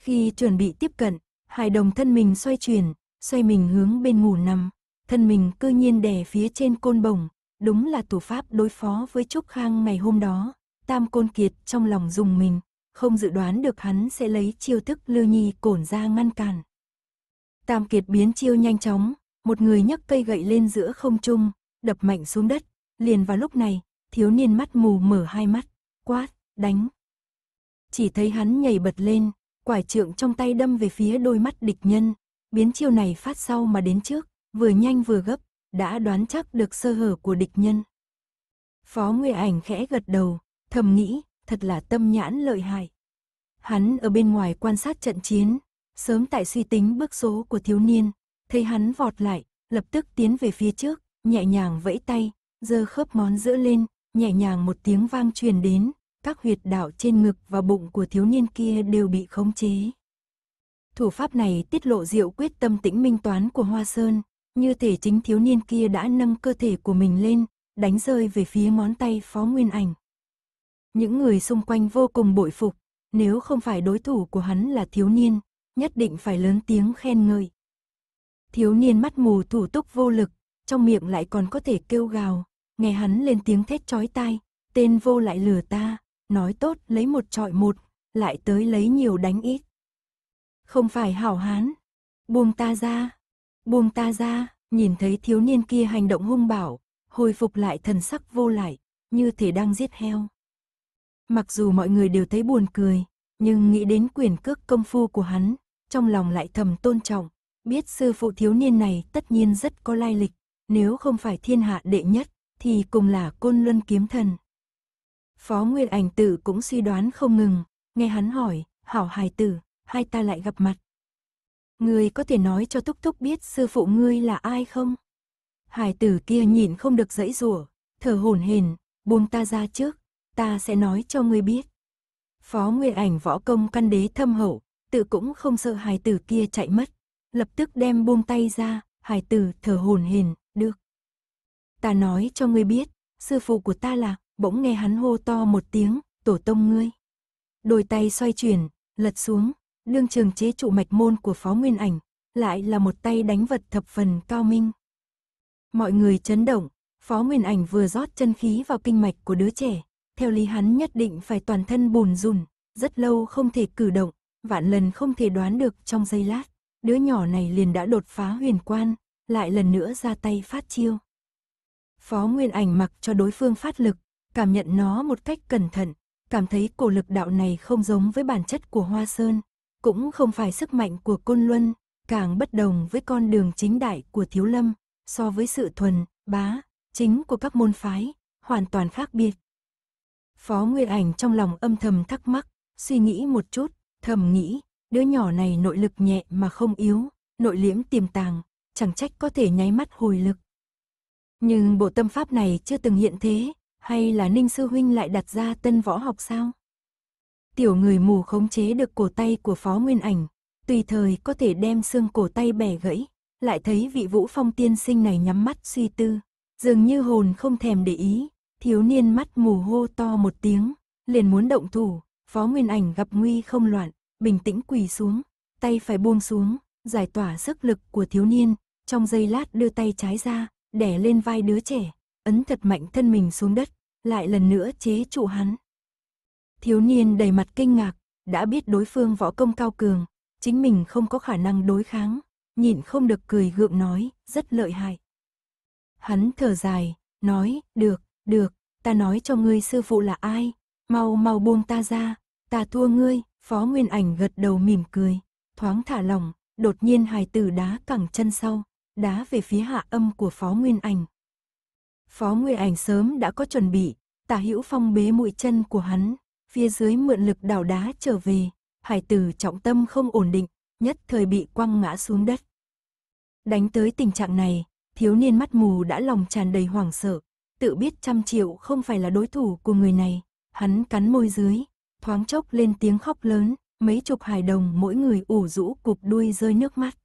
Khi chuẩn bị tiếp cận, Hải đồng thân mình xoay chuyển, xoay mình hướng bên ngủ nằm. Thân mình cư nhiên đè phía trên côn bồng, đúng là thủ pháp đối phó với Trúc Khang ngày hôm đó. Tam côn kiệt trong lòng dùng mình, không dự đoán được hắn sẽ lấy chiêu thức lưu nhi cổn ra ngăn cản. Tam kiệt biến chiêu nhanh chóng, một người nhấc cây gậy lên giữa không trung, đập mạnh xuống đất. Liền vào lúc này, thiếu niên mắt mù mở hai mắt, quát, đánh. Chỉ thấy hắn nhảy bật lên, quải trượng trong tay đâm về phía đôi mắt địch nhân. Biến chiêu này phát sau mà đến trước, vừa nhanh vừa gấp, đã đoán chắc được sơ hở của địch nhân. Phó Nguyệt Ảnh khẽ gật đầu, thầm nghĩ, thật là tâm nhãn lợi hại. Hắn ở bên ngoài quan sát trận chiến, sớm tại suy tính bước số của thiếu niên, thấy hắn vọt lại, lập tức tiến về phía trước, nhẹ nhàng vẫy tay, giơ khớp món giữa lên, nhẹ nhàng một tiếng vang truyền đến, các huyệt đạo trên ngực và bụng của thiếu niên kia đều bị khống chế. Thủ pháp này tiết lộ diệu quyết tâm tĩnh minh toán của Hoa Sơn, như thể chính thiếu niên kia đã nâng cơ thể của mình lên, đánh rơi về phía ngón tay Phó Nguyên Ảnh. Những người xung quanh vô cùng bội phục, nếu không phải đối thủ của hắn là thiếu niên, nhất định phải lớn tiếng khen ngợi. Thiếu niên mắt mù thủ túc vô lực, trong miệng lại còn có thể kêu gào, nghe hắn lên tiếng thét chói tai, tên vô lại lừa ta, nói tốt lấy một trọi một, lại tới lấy nhiều đánh ít. Không phải hảo hán, buông ta ra, buông ta ra, nhìn thấy thiếu niên kia hành động hung bảo, hồi phục lại thần sắc vô lại, như thể đang giết heo. Mặc dù mọi người đều thấy buồn cười, nhưng nghĩ đến quyền cước công phu của hắn, trong lòng lại thầm tôn trọng, biết sư phụ thiếu niên này tất nhiên rất có lai lịch, nếu không phải thiên hạ đệ nhất, thì cùng là côn luân kiếm thần. Phó Nguyên Ảnh Tử cũng suy đoán không ngừng, nghe hắn hỏi, hảo hài tử, hai ta lại gặp mặt. Ngươi có thể nói cho Túc Túc biết sư phụ ngươi là ai không? Hải tử kia nhìn không được dãy rủa, thở hổn hển, buông ta ra trước, ta sẽ nói cho ngươi biết. Phó Nguyên Ảnh võ công căn đế thâm hậu, tự cũng không sợ hải tử kia chạy mất, lập tức đem buông tay ra, hải tử thở hổn hển, được. Ta nói cho ngươi biết, sư phụ của ta là bỗng nghe hắn hô to một tiếng, tổ tông ngươi. Đôi tay xoay chuyển, lật xuống, lương trường chế trụ mạch môn của phó nguyên ảnh, lại là một tay đánh vật thập phần cao minh. Mọi người chấn động, phó nguyên ảnh vừa rót chân khí vào kinh mạch của đứa trẻ, theo lý hắn nhất định phải toàn thân bùn rùn, rất lâu không thể cử động, vạn lần không thể đoán được trong giây lát, đứa nhỏ này liền đã đột phá huyền quan, lại lần nữa ra tay phát chiêu. Phó Nguyên Ảnh mặc cho đối phương phát lực, cảm nhận nó một cách cẩn thận, cảm thấy cổ lực đạo này không giống với bản chất của Hoa Sơn, cũng không phải sức mạnh của Côn Luân, càng bất đồng với con đường chính đại của Thiếu Lâm, so với sự thuần, bá, chính của các môn phái, hoàn toàn khác biệt. Phó Nguyệt Ảnh trong lòng âm thầm thắc mắc, suy nghĩ một chút, thầm nghĩ, đứa nhỏ này nội lực nhẹ mà không yếu, nội liễm tiềm tàng, chẳng trách có thể nháy mắt hồi lực. Nhưng bộ tâm pháp này chưa từng hiện thế, hay là Ninh Sư Huynh lại đặt ra tân võ học sao? Tiểu người mù khống chế được cổ tay của Phó Nguyên Ảnh, tùy thời có thể đem xương cổ tay bẻ gãy, lại thấy vị vũ phong tiên sinh này nhắm mắt suy tư, dường như hồn không thèm để ý, thiếu niên mắt mù hô to một tiếng, liền muốn động thủ, Phó Nguyên Ảnh gặp nguy không loạn, bình tĩnh quỳ xuống, tay phải buông xuống, giải tỏa sức lực của thiếu niên, trong giây lát đưa tay trái ra, đẻ lên vai đứa trẻ, ấn thật mạnh thân mình xuống đất, lại lần nữa chế trụ hắn. Thiếu niên đầy mặt kinh ngạc, đã biết đối phương võ công cao cường, chính mình không có khả năng đối kháng, nhịn không được cười gượng nói, rất lợi hại. Hắn thở dài, nói, được, được, ta nói cho ngươi sư phụ là ai, mau mau buông ta ra, ta thua ngươi, phó nguyên ảnh gật đầu mỉm cười, thoáng thả lỏng, đột nhiên hài tử đá cẳng chân sau, đá về phía hạ âm của phó nguyên ảnh, Phó Nguyên Ảnh sớm đã có chuẩn bị, tả hữu phong bế mũi chân của hắn, phía dưới mượn lực đảo đá trở về, hải tử trọng tâm không ổn định, nhất thời bị quăng ngã xuống đất. Đánh tới tình trạng này, thiếu niên mắt mù đã lòng tràn đầy hoảng sợ, tự biết trăm triệu không phải là đối thủ của người này, hắn cắn môi dưới, thoáng chốc lên tiếng khóc lớn, mấy chục hài đồng mỗi người ủ rũ cục đuôi rơi nước mắt.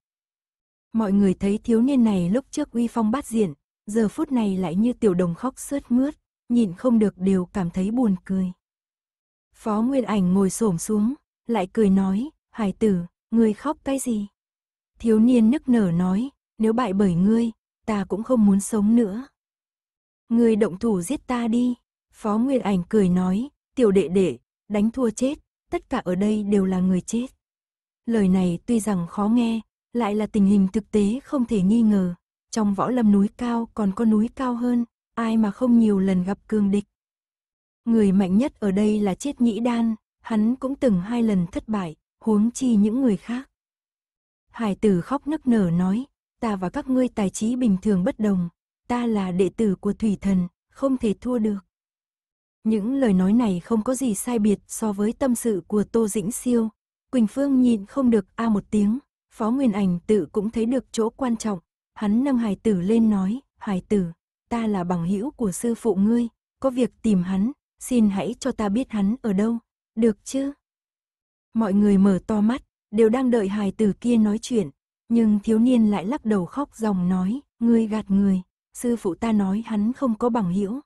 Mọi người thấy thiếu niên này lúc trước uy phong bát diện, giờ phút này lại như tiểu đồng khóc sướt mướt, nhìn không được đều cảm thấy buồn cười. Phó Nguyên Ảnh ngồi xổm xuống, lại cười nói, hải tử, ngươi khóc cái gì? Thiếu niên nức nở nói, nếu bại bởi ngươi, ta cũng không muốn sống nữa. Ngươi động thủ giết ta đi, Phó Nguyên Ảnh cười nói, tiểu đệ đệ, đánh thua chết, tất cả ở đây đều là người chết. Lời này tuy rằng khó nghe, lại là tình hình thực tế không thể nghi ngờ, trong võ lâm núi cao còn có núi cao hơn, ai mà không nhiều lần gặp cường địch. Người mạnh nhất ở đây là Chiết Nhĩ Đan, hắn cũng từng hai lần thất bại, huống chi những người khác. Hải tử khóc nức nở nói, ta và các ngươi tài trí bình thường bất đồng, ta là đệ tử của thủy thần, không thể thua được. Những lời nói này không có gì sai biệt so với tâm sự của Tô Dĩnh Siêu. Quỳnh Phương nhịn không được a một tiếng, Phó Nguyên Ảnh tự cũng thấy được chỗ quan trọng, Hắn nâng hài tử lên nói, hài tử, ta là bằng hữu của sư phụ ngươi, có việc tìm hắn, xin hãy cho ta biết hắn ở đâu, được chứ? Mọi người mở to mắt, đều đang đợi hài tử kia nói chuyện, nhưng thiếu niên lại lắc đầu khóc ròng nói, ngươi gạt người, sư phụ ta nói hắn không có bằng hữu.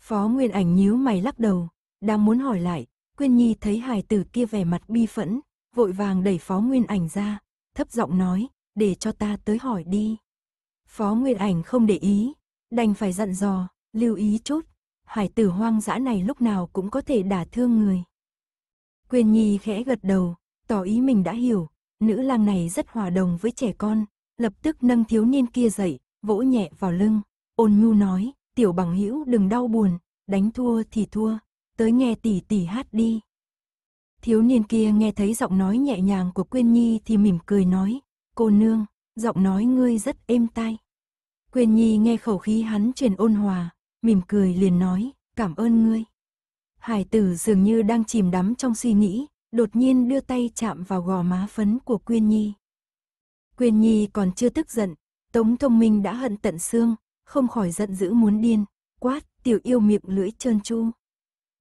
Phó Nguyên Ảnh nhíu mày lắc đầu, đang muốn hỏi lại, Quyên Nhi thấy hài tử kia vẻ mặt bi phẫn, vội vàng đẩy Phó Nguyên Ảnh ra, thấp giọng nói, để cho ta tới hỏi đi. Phó nguyệt Ảnh không để ý, đành phải dặn dò, lưu ý chút, hải tử hoang dã này lúc nào cũng có thể đả thương người. Quyền Nhi khẽ gật đầu, tỏ ý mình đã hiểu, nữ lang này rất hòa đồng với trẻ con, lập tức nâng thiếu niên kia dậy, vỗ nhẹ vào lưng, ôn nhu nói, tiểu bằng hữu đừng đau buồn, đánh thua thì thua, tới nghe tỷ tỷ hát đi. Thiếu niên kia nghe thấy giọng nói nhẹ nhàng của Quyên Nhi thì mỉm cười nói, cô nương, giọng nói ngươi rất êm tai. Quyền Nhi nghe khẩu khí hắn truyền ôn hòa, mỉm cười liền nói, cảm ơn ngươi. Hải tử dường như đang chìm đắm trong suy nghĩ, đột nhiên đưa tay chạm vào gò má phấn của Quyên Nhi. Quyên Nhi còn chưa tức giận, Tống Thông Minh đã hận tận xương, không khỏi giận dữ muốn điên, quát, tiểu yêu miệng lưỡi trơn chu.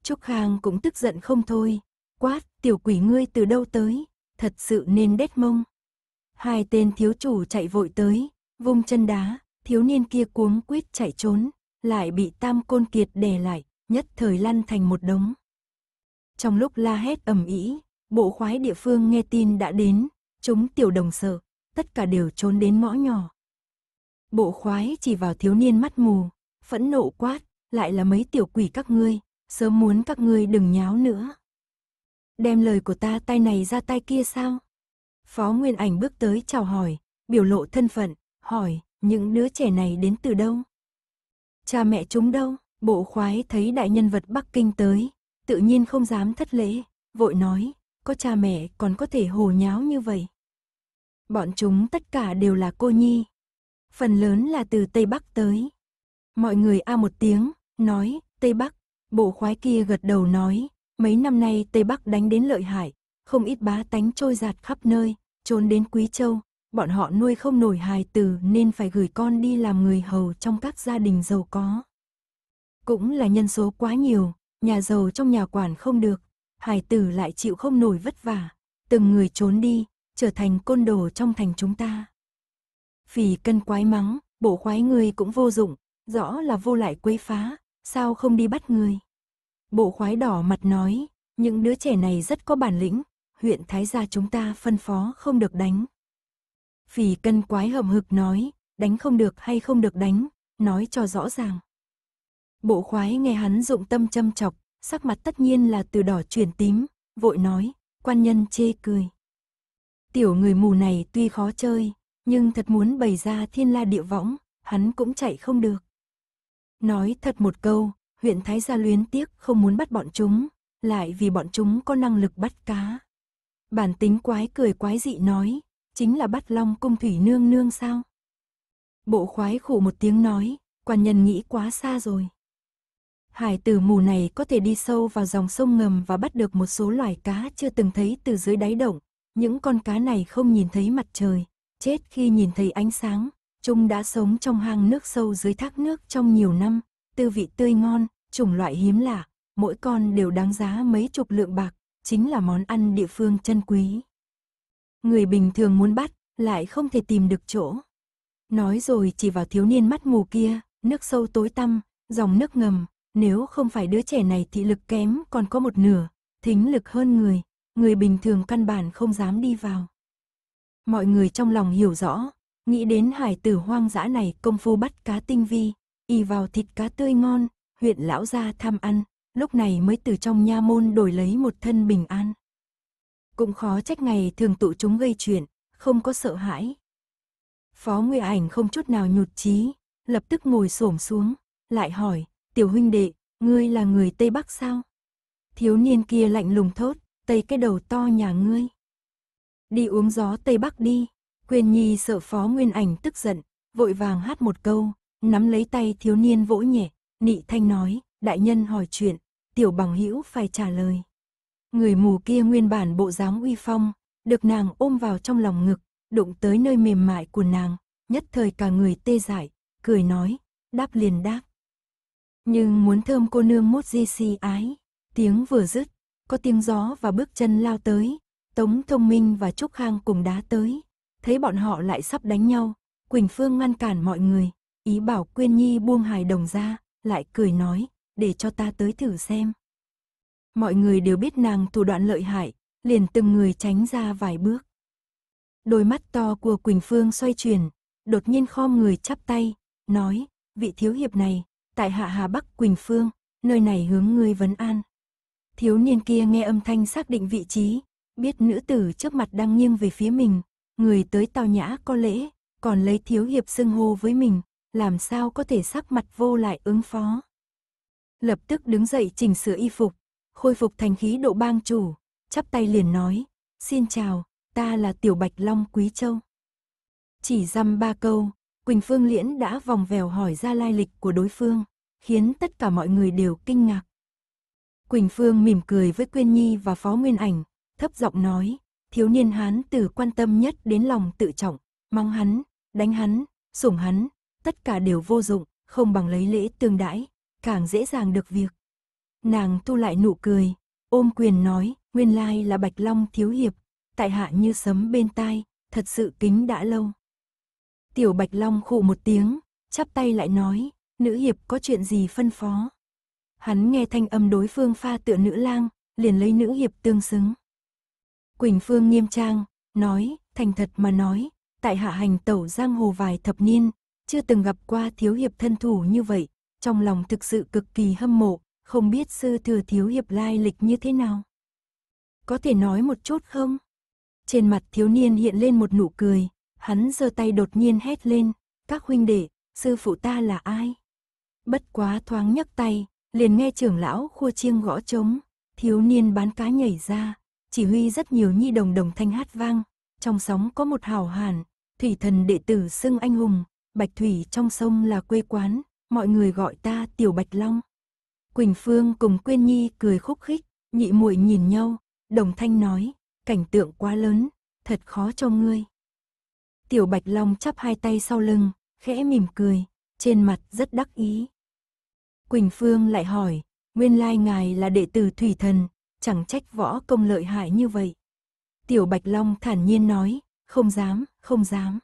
Trúc Khang cũng tức giận không thôi, quát, tiểu quỷ ngươi từ đâu tới, thật sự nên đét mông. Hai tên thiếu chủ chạy vội tới, vung chân đá, thiếu niên kia cuống quýt chạy trốn, lại bị tam côn kiệt đè lại, nhất thời lăn thành một đống. Trong lúc la hét ầm ĩ, bộ khoái địa phương nghe tin đã đến, chúng tiểu đồng sợ, tất cả đều trốn đến ngõ nhỏ. Bộ khoái chỉ vào thiếu niên mắt mù, phẫn nộ quát, lại là mấy tiểu quỷ các ngươi, sớm muốn các ngươi đừng nháo nữa. Đem lời của ta tay này ra tay kia sao? Phó Nguyên Ảnh bước tới chào hỏi, biểu lộ thân phận, hỏi, những đứa trẻ này đến từ đâu? Cha mẹ chúng đâu? Bộ khoái thấy đại nhân vật Bắc Kinh tới, tự nhiên không dám thất lễ, vội nói, có cha mẹ còn có thể hồ nháo như vậy. Bọn chúng tất cả đều là cô nhi. Phần lớn là từ Tây Bắc tới. Mọi người a một tiếng, nói, Tây Bắc, bộ khoái kia gật đầu nói, mấy năm nay Tây Bắc đánh đến lợi hại, không ít bá tánh trôi giạt khắp nơi, trốn đến Quý Châu, bọn họ nuôi không nổi hài tử nên phải gửi con đi làm người hầu trong các gia đình giàu có. Cũng là nhân số quá nhiều, nhà giàu trong nhà quản không được, hài tử lại chịu không nổi vất vả, từng người trốn đi, trở thành côn đồ trong thành chúng ta. Phỉ cân quái mắng, bộ khoái người cũng vô dụng, rõ là vô lại quấy phá, sao không đi bắt người. Bộ khoái đỏ mặt nói, những đứa trẻ này rất có bản lĩnh, huyện Thái Gia chúng ta phân phó không được đánh. Phỉ cân quái hầm hực nói, đánh không được hay không được đánh, nói cho rõ ràng. Bộ khoái nghe hắn dụng tâm châm chọc, sắc mặt tất nhiên là từ đỏ chuyển tím, vội nói, quan nhân chê cười. Tiểu người mù này tuy khó chơi, nhưng thật muốn bày ra thiên la địa võng, hắn cũng chạy không được. Nói thật một câu, huyện Thái Gia luyến tiếc không muốn bắt bọn chúng, lại vì bọn chúng có năng lực bắt cá. Bản tính quái cười quái dị nói, chính là bắt long cung thủy nương nương sao? Bộ khoái khủ một tiếng nói, quan nhân nghĩ quá xa rồi. Hải tử mù này có thể đi sâu vào dòng sông ngầm và bắt được một số loài cá chưa từng thấy từ dưới đáy động. Những con cá này không nhìn thấy mặt trời, chết khi nhìn thấy ánh sáng. Chúng đã sống trong hang nước sâu dưới thác nước trong nhiều năm, tư vị tươi ngon, chủng loại hiếm lạ, mỗi con đều đáng giá mấy chục lượng bạc, chính là món ăn địa phương chân quý. Người bình thường muốn bắt, lại không thể tìm được chỗ. Nói rồi chỉ vào thiếu niên mắt mù kia, nước sâu tối tăm, dòng nước ngầm, nếu không phải đứa trẻ này thị lực kém còn có một nửa, thính lực hơn người, người bình thường căn bản không dám đi vào. Mọi người trong lòng hiểu rõ, nghĩ đến hải tử hoang dã này công phu bắt cá tinh vi, y vào thịt cá tươi ngon, huyện lão gia tham ăn, lúc này mới từ trong nha môn đổi lấy một thân bình an. Cũng khó trách ngày thường tụ chúng gây chuyện, không có sợ hãi. Phó Nguy Ảnh không chút nào nhụt chí, lập tức ngồi xổm xuống, lại hỏi, tiểu huynh đệ, ngươi là người Tây Bắc sao? Thiếu niên kia lạnh lùng thốt, tây cái đầu to nhà ngươi. Đi uống gió Tây Bắc đi, Quyền Nhi sợ Phó Nguyên Ảnh tức giận, vội vàng hát một câu, nắm lấy tay thiếu niên vỗ nhẹ, nị thanh nói, Đại nhân hỏi chuyện, tiểu bằng hữu phải trả lời. Người mù kia nguyên bản bộ dáng uy phong, được nàng ôm vào trong lòng ngực, đụng tới nơi mềm mại của nàng, nhất thời cả người tê dại, cười nói, đáp liền đáp. Nhưng muốn thơm cô nương mốt di si ái, tiếng vừa dứt, có tiếng gió và bước chân lao tới, Tống Thông Minh và Trúc Khang cùng đá tới, thấy bọn họ lại sắp đánh nhau, Quỳnh Phương ngăn cản mọi người, ý bảo Quyên Nhi buông hài đồng ra, lại cười nói, để cho ta tới thử xem. Mọi người đều biết nàng thủ đoạn lợi hại, liền từng người tránh ra vài bước. Đôi mắt to của Quỳnh Phương xoay chuyển, đột nhiên khom người chắp tay, nói, vị thiếu hiệp này, tại hạ Hà Bắc Quỳnh Phương, nơi này hướng ngươi vấn an. Thiếu niên kia nghe âm thanh xác định vị trí, biết nữ tử trước mặt đang nghiêng về phía mình, người tới tào nhã có lễ, còn lấy thiếu hiệp xưng hô với mình, làm sao có thể sắc mặt vô lại ứng phó lập tức đứng dậy chỉnh sửa y phục, khôi phục thành khí độ bang chủ, chắp tay liền nói, xin chào, ta là Tiểu Bạch Long Quý Châu. Chỉ dăm ba câu, Quỳnh Phương Liễn đã vòng vèo hỏi ra lai lịch của đối phương, khiến tất cả mọi người đều kinh ngạc. Quỳnh Phương mỉm cười với Quyên Nhi và Phó Nguyên Ảnh, thấp giọng nói, thiếu niên hán từ quan tâm nhất đến lòng tự trọng, mong hắn, đánh hắn, sủng hắn, tất cả đều vô dụng, không bằng lấy lễ tương đãi càng dễ dàng được việc. Nàng thu lại nụ cười, ôm quyền nói, nguyên lai là Bạch Long thiếu hiệp, tại hạ như sấm bên tai, thật sự kính đã lâu. Tiểu Bạch Long khụ một tiếng, chắp tay lại nói, nữ hiệp có chuyện gì phân phó. Hắn nghe thanh âm đối phương pha tựa nữ lang, liền lấy nữ hiệp tương xứng. Quỳnh Phương nghiêm trang, nói, thành thật mà nói, tại hạ hành tẩu giang hồ vài thập niên, chưa từng gặp qua thiếu hiệp thân thủ như vậy, trong lòng thực sự cực kỳ hâm mộ, không biết sư thừa thiếu hiệp lai lịch như thế nào. Có thể nói một chút không? Trên mặt thiếu niên hiện lên một nụ cười, hắn giơ tay đột nhiên hét lên, các huynh đệ, sư phụ ta là ai? Bất quá thoáng nhấc tay, liền nghe trưởng lão khua chiêng gõ trống, thiếu niên bán cá nhảy ra, chỉ huy rất nhiều nhi đồng đồng thanh hát vang, trong sóng có một hào hàn, thủy thần đệ tử xưng anh hùng, bạch thủy trong sông là quê quán, mọi người gọi ta Tiểu Bạch Long. Quỳnh Phương cùng Quyên Nhi cười khúc khích, nhị muội nhìn nhau, đồng thanh nói, cảnh tượng quá lớn, thật khó cho ngươi. Tiểu Bạch Long chắp hai tay sau lưng, khẽ mỉm cười, trên mặt rất đắc ý. Quỳnh Phương lại hỏi, nguyên lai ngài là đệ tử thủy thần, chẳng trách võ công lợi hại như vậy. Tiểu Bạch Long thản nhiên nói, không dám, không dám.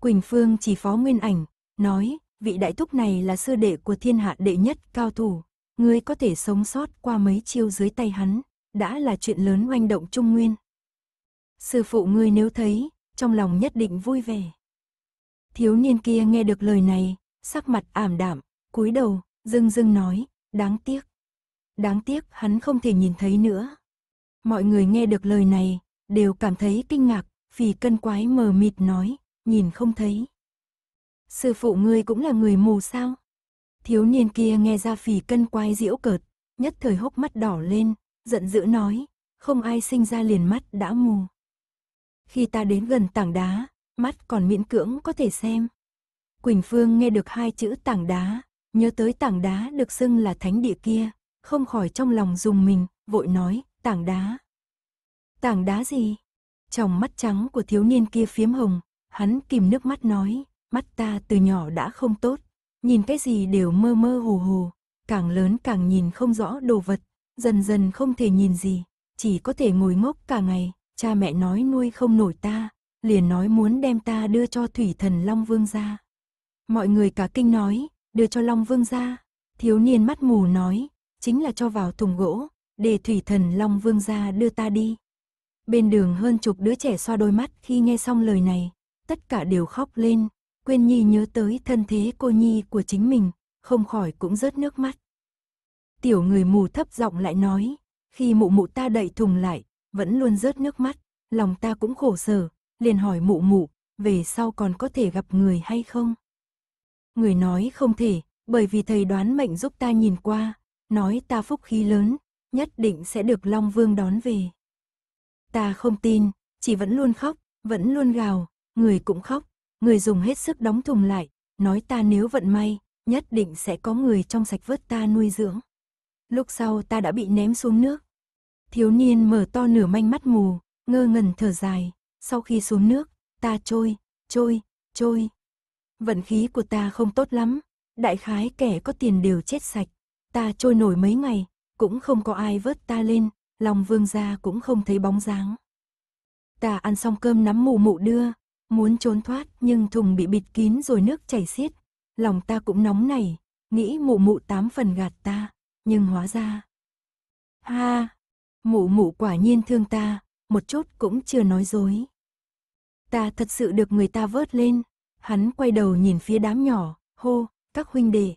Quỳnh Phương chỉ phó nguyên ảnh, nói, vị đại thúc này là sư đệ của thiên hạ đệ nhất cao thủ, ngươi có thể sống sót qua mấy chiêu dưới tay hắn, đã là chuyện lớn oanh động trung nguyên. Sư phụ ngươi nếu thấy, trong lòng nhất định vui vẻ. Thiếu niên kia nghe được lời này, sắc mặt ảm đạm, cúi đầu, dưng dưng nói, đáng tiếc. Đáng tiếc hắn không thể nhìn thấy nữa. Mọi người nghe được lời này, đều cảm thấy kinh ngạc, vì cân quái mờ mịt nói, nhìn không thấy. Sư phụ ngươi cũng là người mù sao? Thiếu niên kia nghe ra phỉ cân quay diễu cợt, nhất thời hốc mắt đỏ lên, giận dữ nói, không ai sinh ra liền mắt đã mù. Khi ta đến gần tảng đá, mắt còn miễn cưỡng có thể xem. Quỳnh Phương nghe được hai chữ tảng đá, nhớ tới tảng đá được xưng là thánh địa kia, không khỏi trong lòng dùng mình, vội nói, tảng đá. Tảng đá gì? Trong mắt trắng của thiếu niên kia phiếm hồng, hắn kìm nước mắt nói, Mắt ta từ nhỏ đã không tốt, nhìn cái gì đều mơ mơ hồ hồ, càng lớn càng nhìn không rõ đồ vật, dần dần không thể nhìn gì, chỉ có thể ngồi ngốc cả ngày, cha mẹ nói nuôi không nổi ta, liền nói muốn đem ta đưa cho thủy thần Long Vương ra. Mọi người cả kinh nói, đưa cho Long Vương ra, thiếu niên mắt mù nói, chính là cho vào thùng gỗ, để thủy thần Long Vương ra đưa ta đi. Bên đường hơn chục đứa trẻ xoa đôi mắt khi nghe xong lời này, tất cả đều khóc lên, Quyên Nhi nhớ tới thân thế cô Nhi của chính mình, không khỏi cũng rớt nước mắt. Tiểu người mù thấp giọng lại nói, khi mụ mụ ta đậy thùng lại, vẫn luôn rớt nước mắt, lòng ta cũng khổ sở, liền hỏi mụ mụ, về sau còn có thể gặp người hay không? Người nói không thể, bởi vì thầy đoán mệnh giúp ta nhìn qua, nói ta phúc khí lớn, nhất định sẽ được Long Vương đón về. Ta không tin, chỉ vẫn luôn khóc, vẫn luôn gào, người cũng khóc, người dùng hết sức đóng thùng lại, nói ta nếu vận may, nhất định sẽ có người trong sạch vớt ta nuôi dưỡng. Lúc sau ta đã bị ném xuống nước. Thiếu niên mở to nửa manh mắt mù, ngơ ngẩn thở dài, sau khi xuống nước, ta trôi, trôi, trôi. Vận khí của ta không tốt lắm, đại khái kẻ có tiền đều chết sạch, ta trôi nổi mấy ngày, cũng không có ai vớt ta lên, lòng vương gia cũng không thấy bóng dáng. Ta ăn xong cơm nắm mù mụ đưa, Muốn trốn thoát nhưng thùng bị bịt kín rồi nước chảy xiết. Lòng ta cũng nóng nảy nghĩ mụ mụ tám phần gạt ta, nhưng hóa ra. Ha, mụ mụ quả nhiên thương ta, một chút cũng chưa nói dối. Ta thật sự được người ta vớt lên, hắn quay đầu nhìn phía đám nhỏ, hô, các huynh đệ.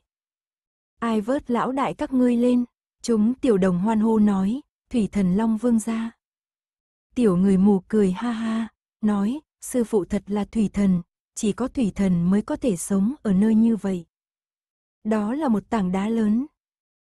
Ai vớt lão đại các ngươi lên, chúng tiểu đồng hoan hô nói, thủy thần long vương ra. Tiểu người mù cười ha ha, nói, sư phụ thật là thủy thần, chỉ có thủy thần mới có thể sống ở nơi như vậy. Đó là một tảng đá lớn.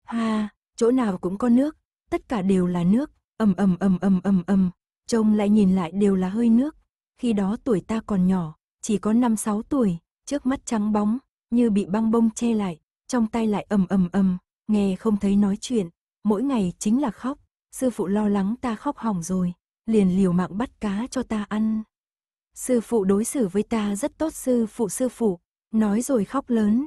Ha, chỗ nào cũng có nước, tất cả đều là nước, ầm ầm ầm ầm ầm ầm, trông lại nhìn lại đều là hơi nước. Khi đó tuổi ta còn nhỏ, chỉ có 5-6 tuổi, trước mắt trắng bóng, như bị băng bông che lại, trong tay lại ầm ầm ầm, nghe không thấy nói chuyện, mỗi ngày chính là khóc, sư phụ lo lắng ta khóc hỏng rồi, liền liều mạng bắt cá cho ta ăn. Sư phụ đối xử với ta rất tốt sư phụ sư phụ, nói rồi khóc lớn.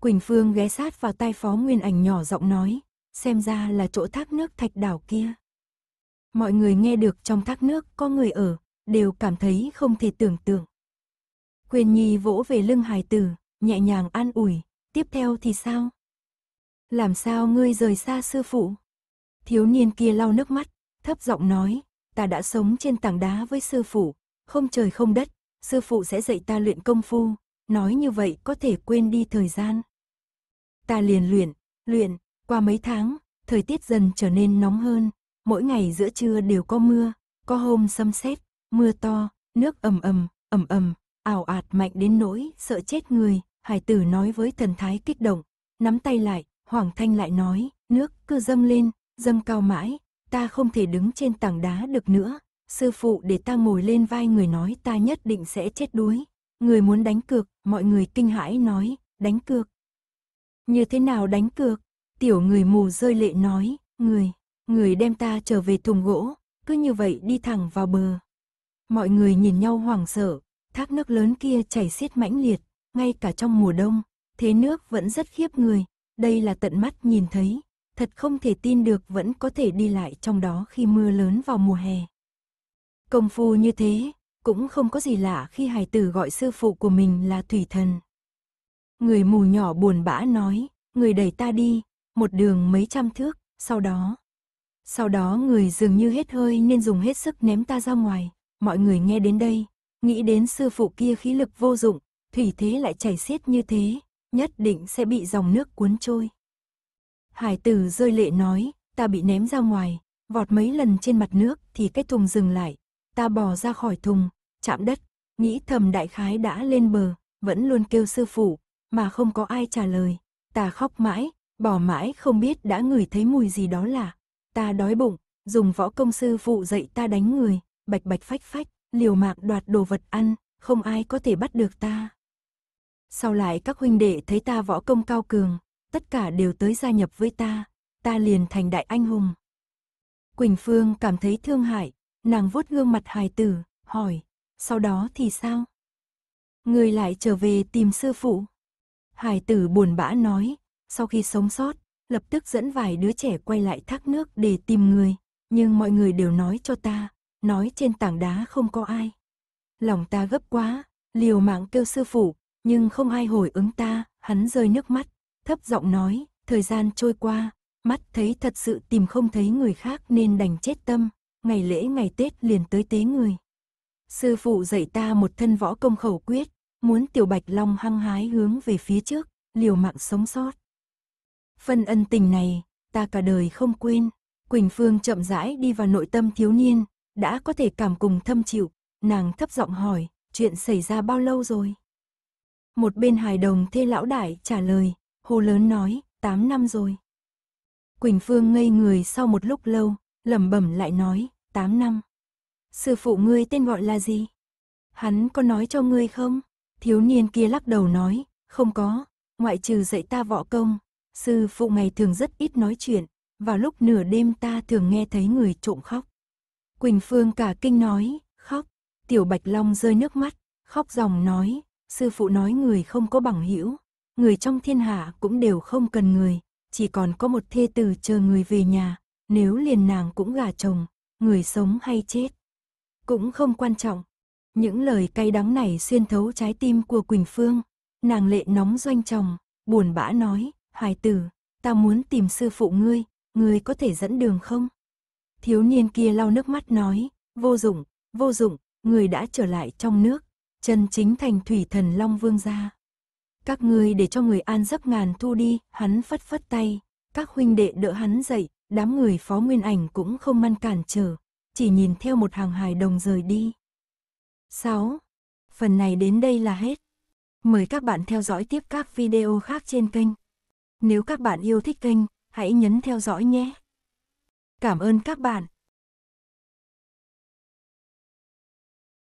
Quỳnh Phương ghé sát vào tai Phó Nguyên Ảnh nhỏ giọng nói, xem ra là chỗ thác nước thạch đảo kia. Mọi người nghe được trong thác nước có người ở, đều cảm thấy không thể tưởng tượng. Quyền Nhi vỗ về lưng hài tử, nhẹ nhàng an ủi, tiếp theo thì sao? Làm sao ngươi rời xa sư phụ? Thiếu niên kia lau nước mắt, thấp giọng nói, ta đã sống trên tảng đá với sư phụ, không trời không đất, sư phụ sẽ dạy ta luyện công phu, nói như vậy có thể quên đi thời gian. Ta liền luyện, luyện, qua mấy tháng, thời tiết dần trở nên nóng hơn, mỗi ngày giữa trưa đều có mưa, có hôm sấm sét, mưa to, nước ầm ầm, ầm ầm, ảo ạt mạnh đến nỗi sợ chết người, hải tử nói với thần thái kích động, nắm tay lại, Hoàng Thanh lại nói, nước cứ dâng lên, dâng cao mãi, ta không thể đứng trên tảng đá được nữa, sư phụ để ta ngồi lên vai người nói ta nhất định sẽ chết đuối. Người muốn đánh cược, mọi người kinh hãi nói, đánh cược. Như thế nào đánh cược? Tiểu người mù rơi lệ nói, người, người đem ta trở về thùng gỗ, cứ như vậy đi thẳng vào bờ. Mọi người nhìn nhau hoảng sợ, thác nước lớn kia chảy xiết mãnh liệt, ngay cả trong mùa đông, thế nước vẫn rất khiếp người, đây là tận mắt nhìn thấy, thật không thể tin được vẫn có thể đi lại trong đó khi mưa lớn vào mùa hè. Công phu như thế, cũng không có gì lạ khi hài tử gọi sư phụ của mình là thủy thần. Người mù nhỏ buồn bã nói, người đẩy ta đi, một đường mấy trăm thước, sau đó. Sau đó người dường như hết hơi nên dùng hết sức ném ta ra ngoài, mọi người nghe đến đây, nghĩ đến sư phụ kia khí lực vô dụng, thủy thế lại chảy xiết như thế, nhất định sẽ bị dòng nước cuốn trôi. Hải tử rơi lệ nói, ta bị ném ra ngoài, vọt mấy lần trên mặt nước thì cái thùng dừng lại, Ta bò ra khỏi thùng, chạm đất, nghĩ thầm đại khái đã lên bờ, vẫn luôn kêu sư phụ, mà không có ai trả lời. Ta khóc mãi, bỏ mãi không biết đã ngửi thấy mùi gì đó là. Ta đói bụng, dùng võ công sư phụ dạy ta đánh người, bạch bạch phách phách, liều mạng đoạt đồ vật ăn, không ai có thể bắt được ta. Sau lại các huynh đệ thấy ta võ công cao cường, tất cả đều tới gia nhập với ta, ta liền thành đại anh hùng. Quỳnh Phương cảm thấy thương hại, Nàng vuốt gương mặt hài tử, hỏi, sau đó thì sao? Người lại trở về tìm sư phụ. Hải tử buồn bã nói, sau khi sống sót, lập tức dẫn vài đứa trẻ quay lại thác nước để tìm người, nhưng mọi người đều nói cho ta, nói trên tảng đá không có ai. Lòng ta gấp quá, liều mạng kêu sư phụ, nhưng không ai hồi ứng ta, hắn rơi nước mắt, thấp giọng nói, thời gian trôi qua, mắt thấy thật sự tìm không thấy người khác nên đành chết tâm, ngày lễ ngày Tết liền tới tế người. Sư phụ dạy ta một thân võ công khẩu quyết, muốn tiểu bạch long hăng hái hướng về phía trước, liều mạng sống sót. Phân ân tình này, ta cả đời không quên. Quỳnh Phương chậm rãi đi vào nội tâm thiếu niên, đã có thể cảm cùng thâm chịu, nàng thấp giọng hỏi, chuyện xảy ra bao lâu rồi? Một bên hài đồng thê lão đại trả lời, hồ lớn nói, 8 năm rồi. Quỳnh Phương ngây người sau một lúc lâu, lẩm bẩm lại nói, 8 năm. Sư phụ ngươi tên gọi là gì? Hắn có nói cho ngươi không? Thiếu niên kia lắc đầu nói, không có, ngoại trừ dạy ta võ công. Sư phụ ngày thường rất ít nói chuyện, vào lúc nửa đêm ta thường nghe thấy người trộm khóc. Quỳnh Phương cả kinh nói, khóc. Tiểu Bạch Long rơi nước mắt, khóc ròng nói, sư phụ nói người không có bằng hữu, người trong thiên hạ cũng đều không cần người, chỉ còn có một thê tử chờ người về nhà, nếu liền nàng cũng gả chồng, người sống hay chết, cũng không quan trọng. Những lời cay đắng này xuyên thấu trái tim của Quỳnh Phương, nàng lệ nóng doanh chồng, buồn bã nói, hài tử, ta muốn tìm sư phụ ngươi, ngươi có thể dẫn đường không? Thiếu niên kia lau nước mắt nói, vô dụng, vô dụng, người đã trở lại trong nước, chân chính thành thủy thần Long Vương gia. Các ngươi để cho người an giấc ngàn thu đi, hắn phất phất tay, các huynh đệ đỡ hắn dậy, Đám người phó nguyên ảnh cũng không ngăn cản trở, chỉ nhìn theo một hàng hài đồng rời đi. 6. Phần này đến đây là hết. Mời các bạn theo dõi tiếp các video khác trên kênh. Nếu các bạn yêu thích kênh, hãy nhấn theo dõi nhé. Cảm ơn các bạn.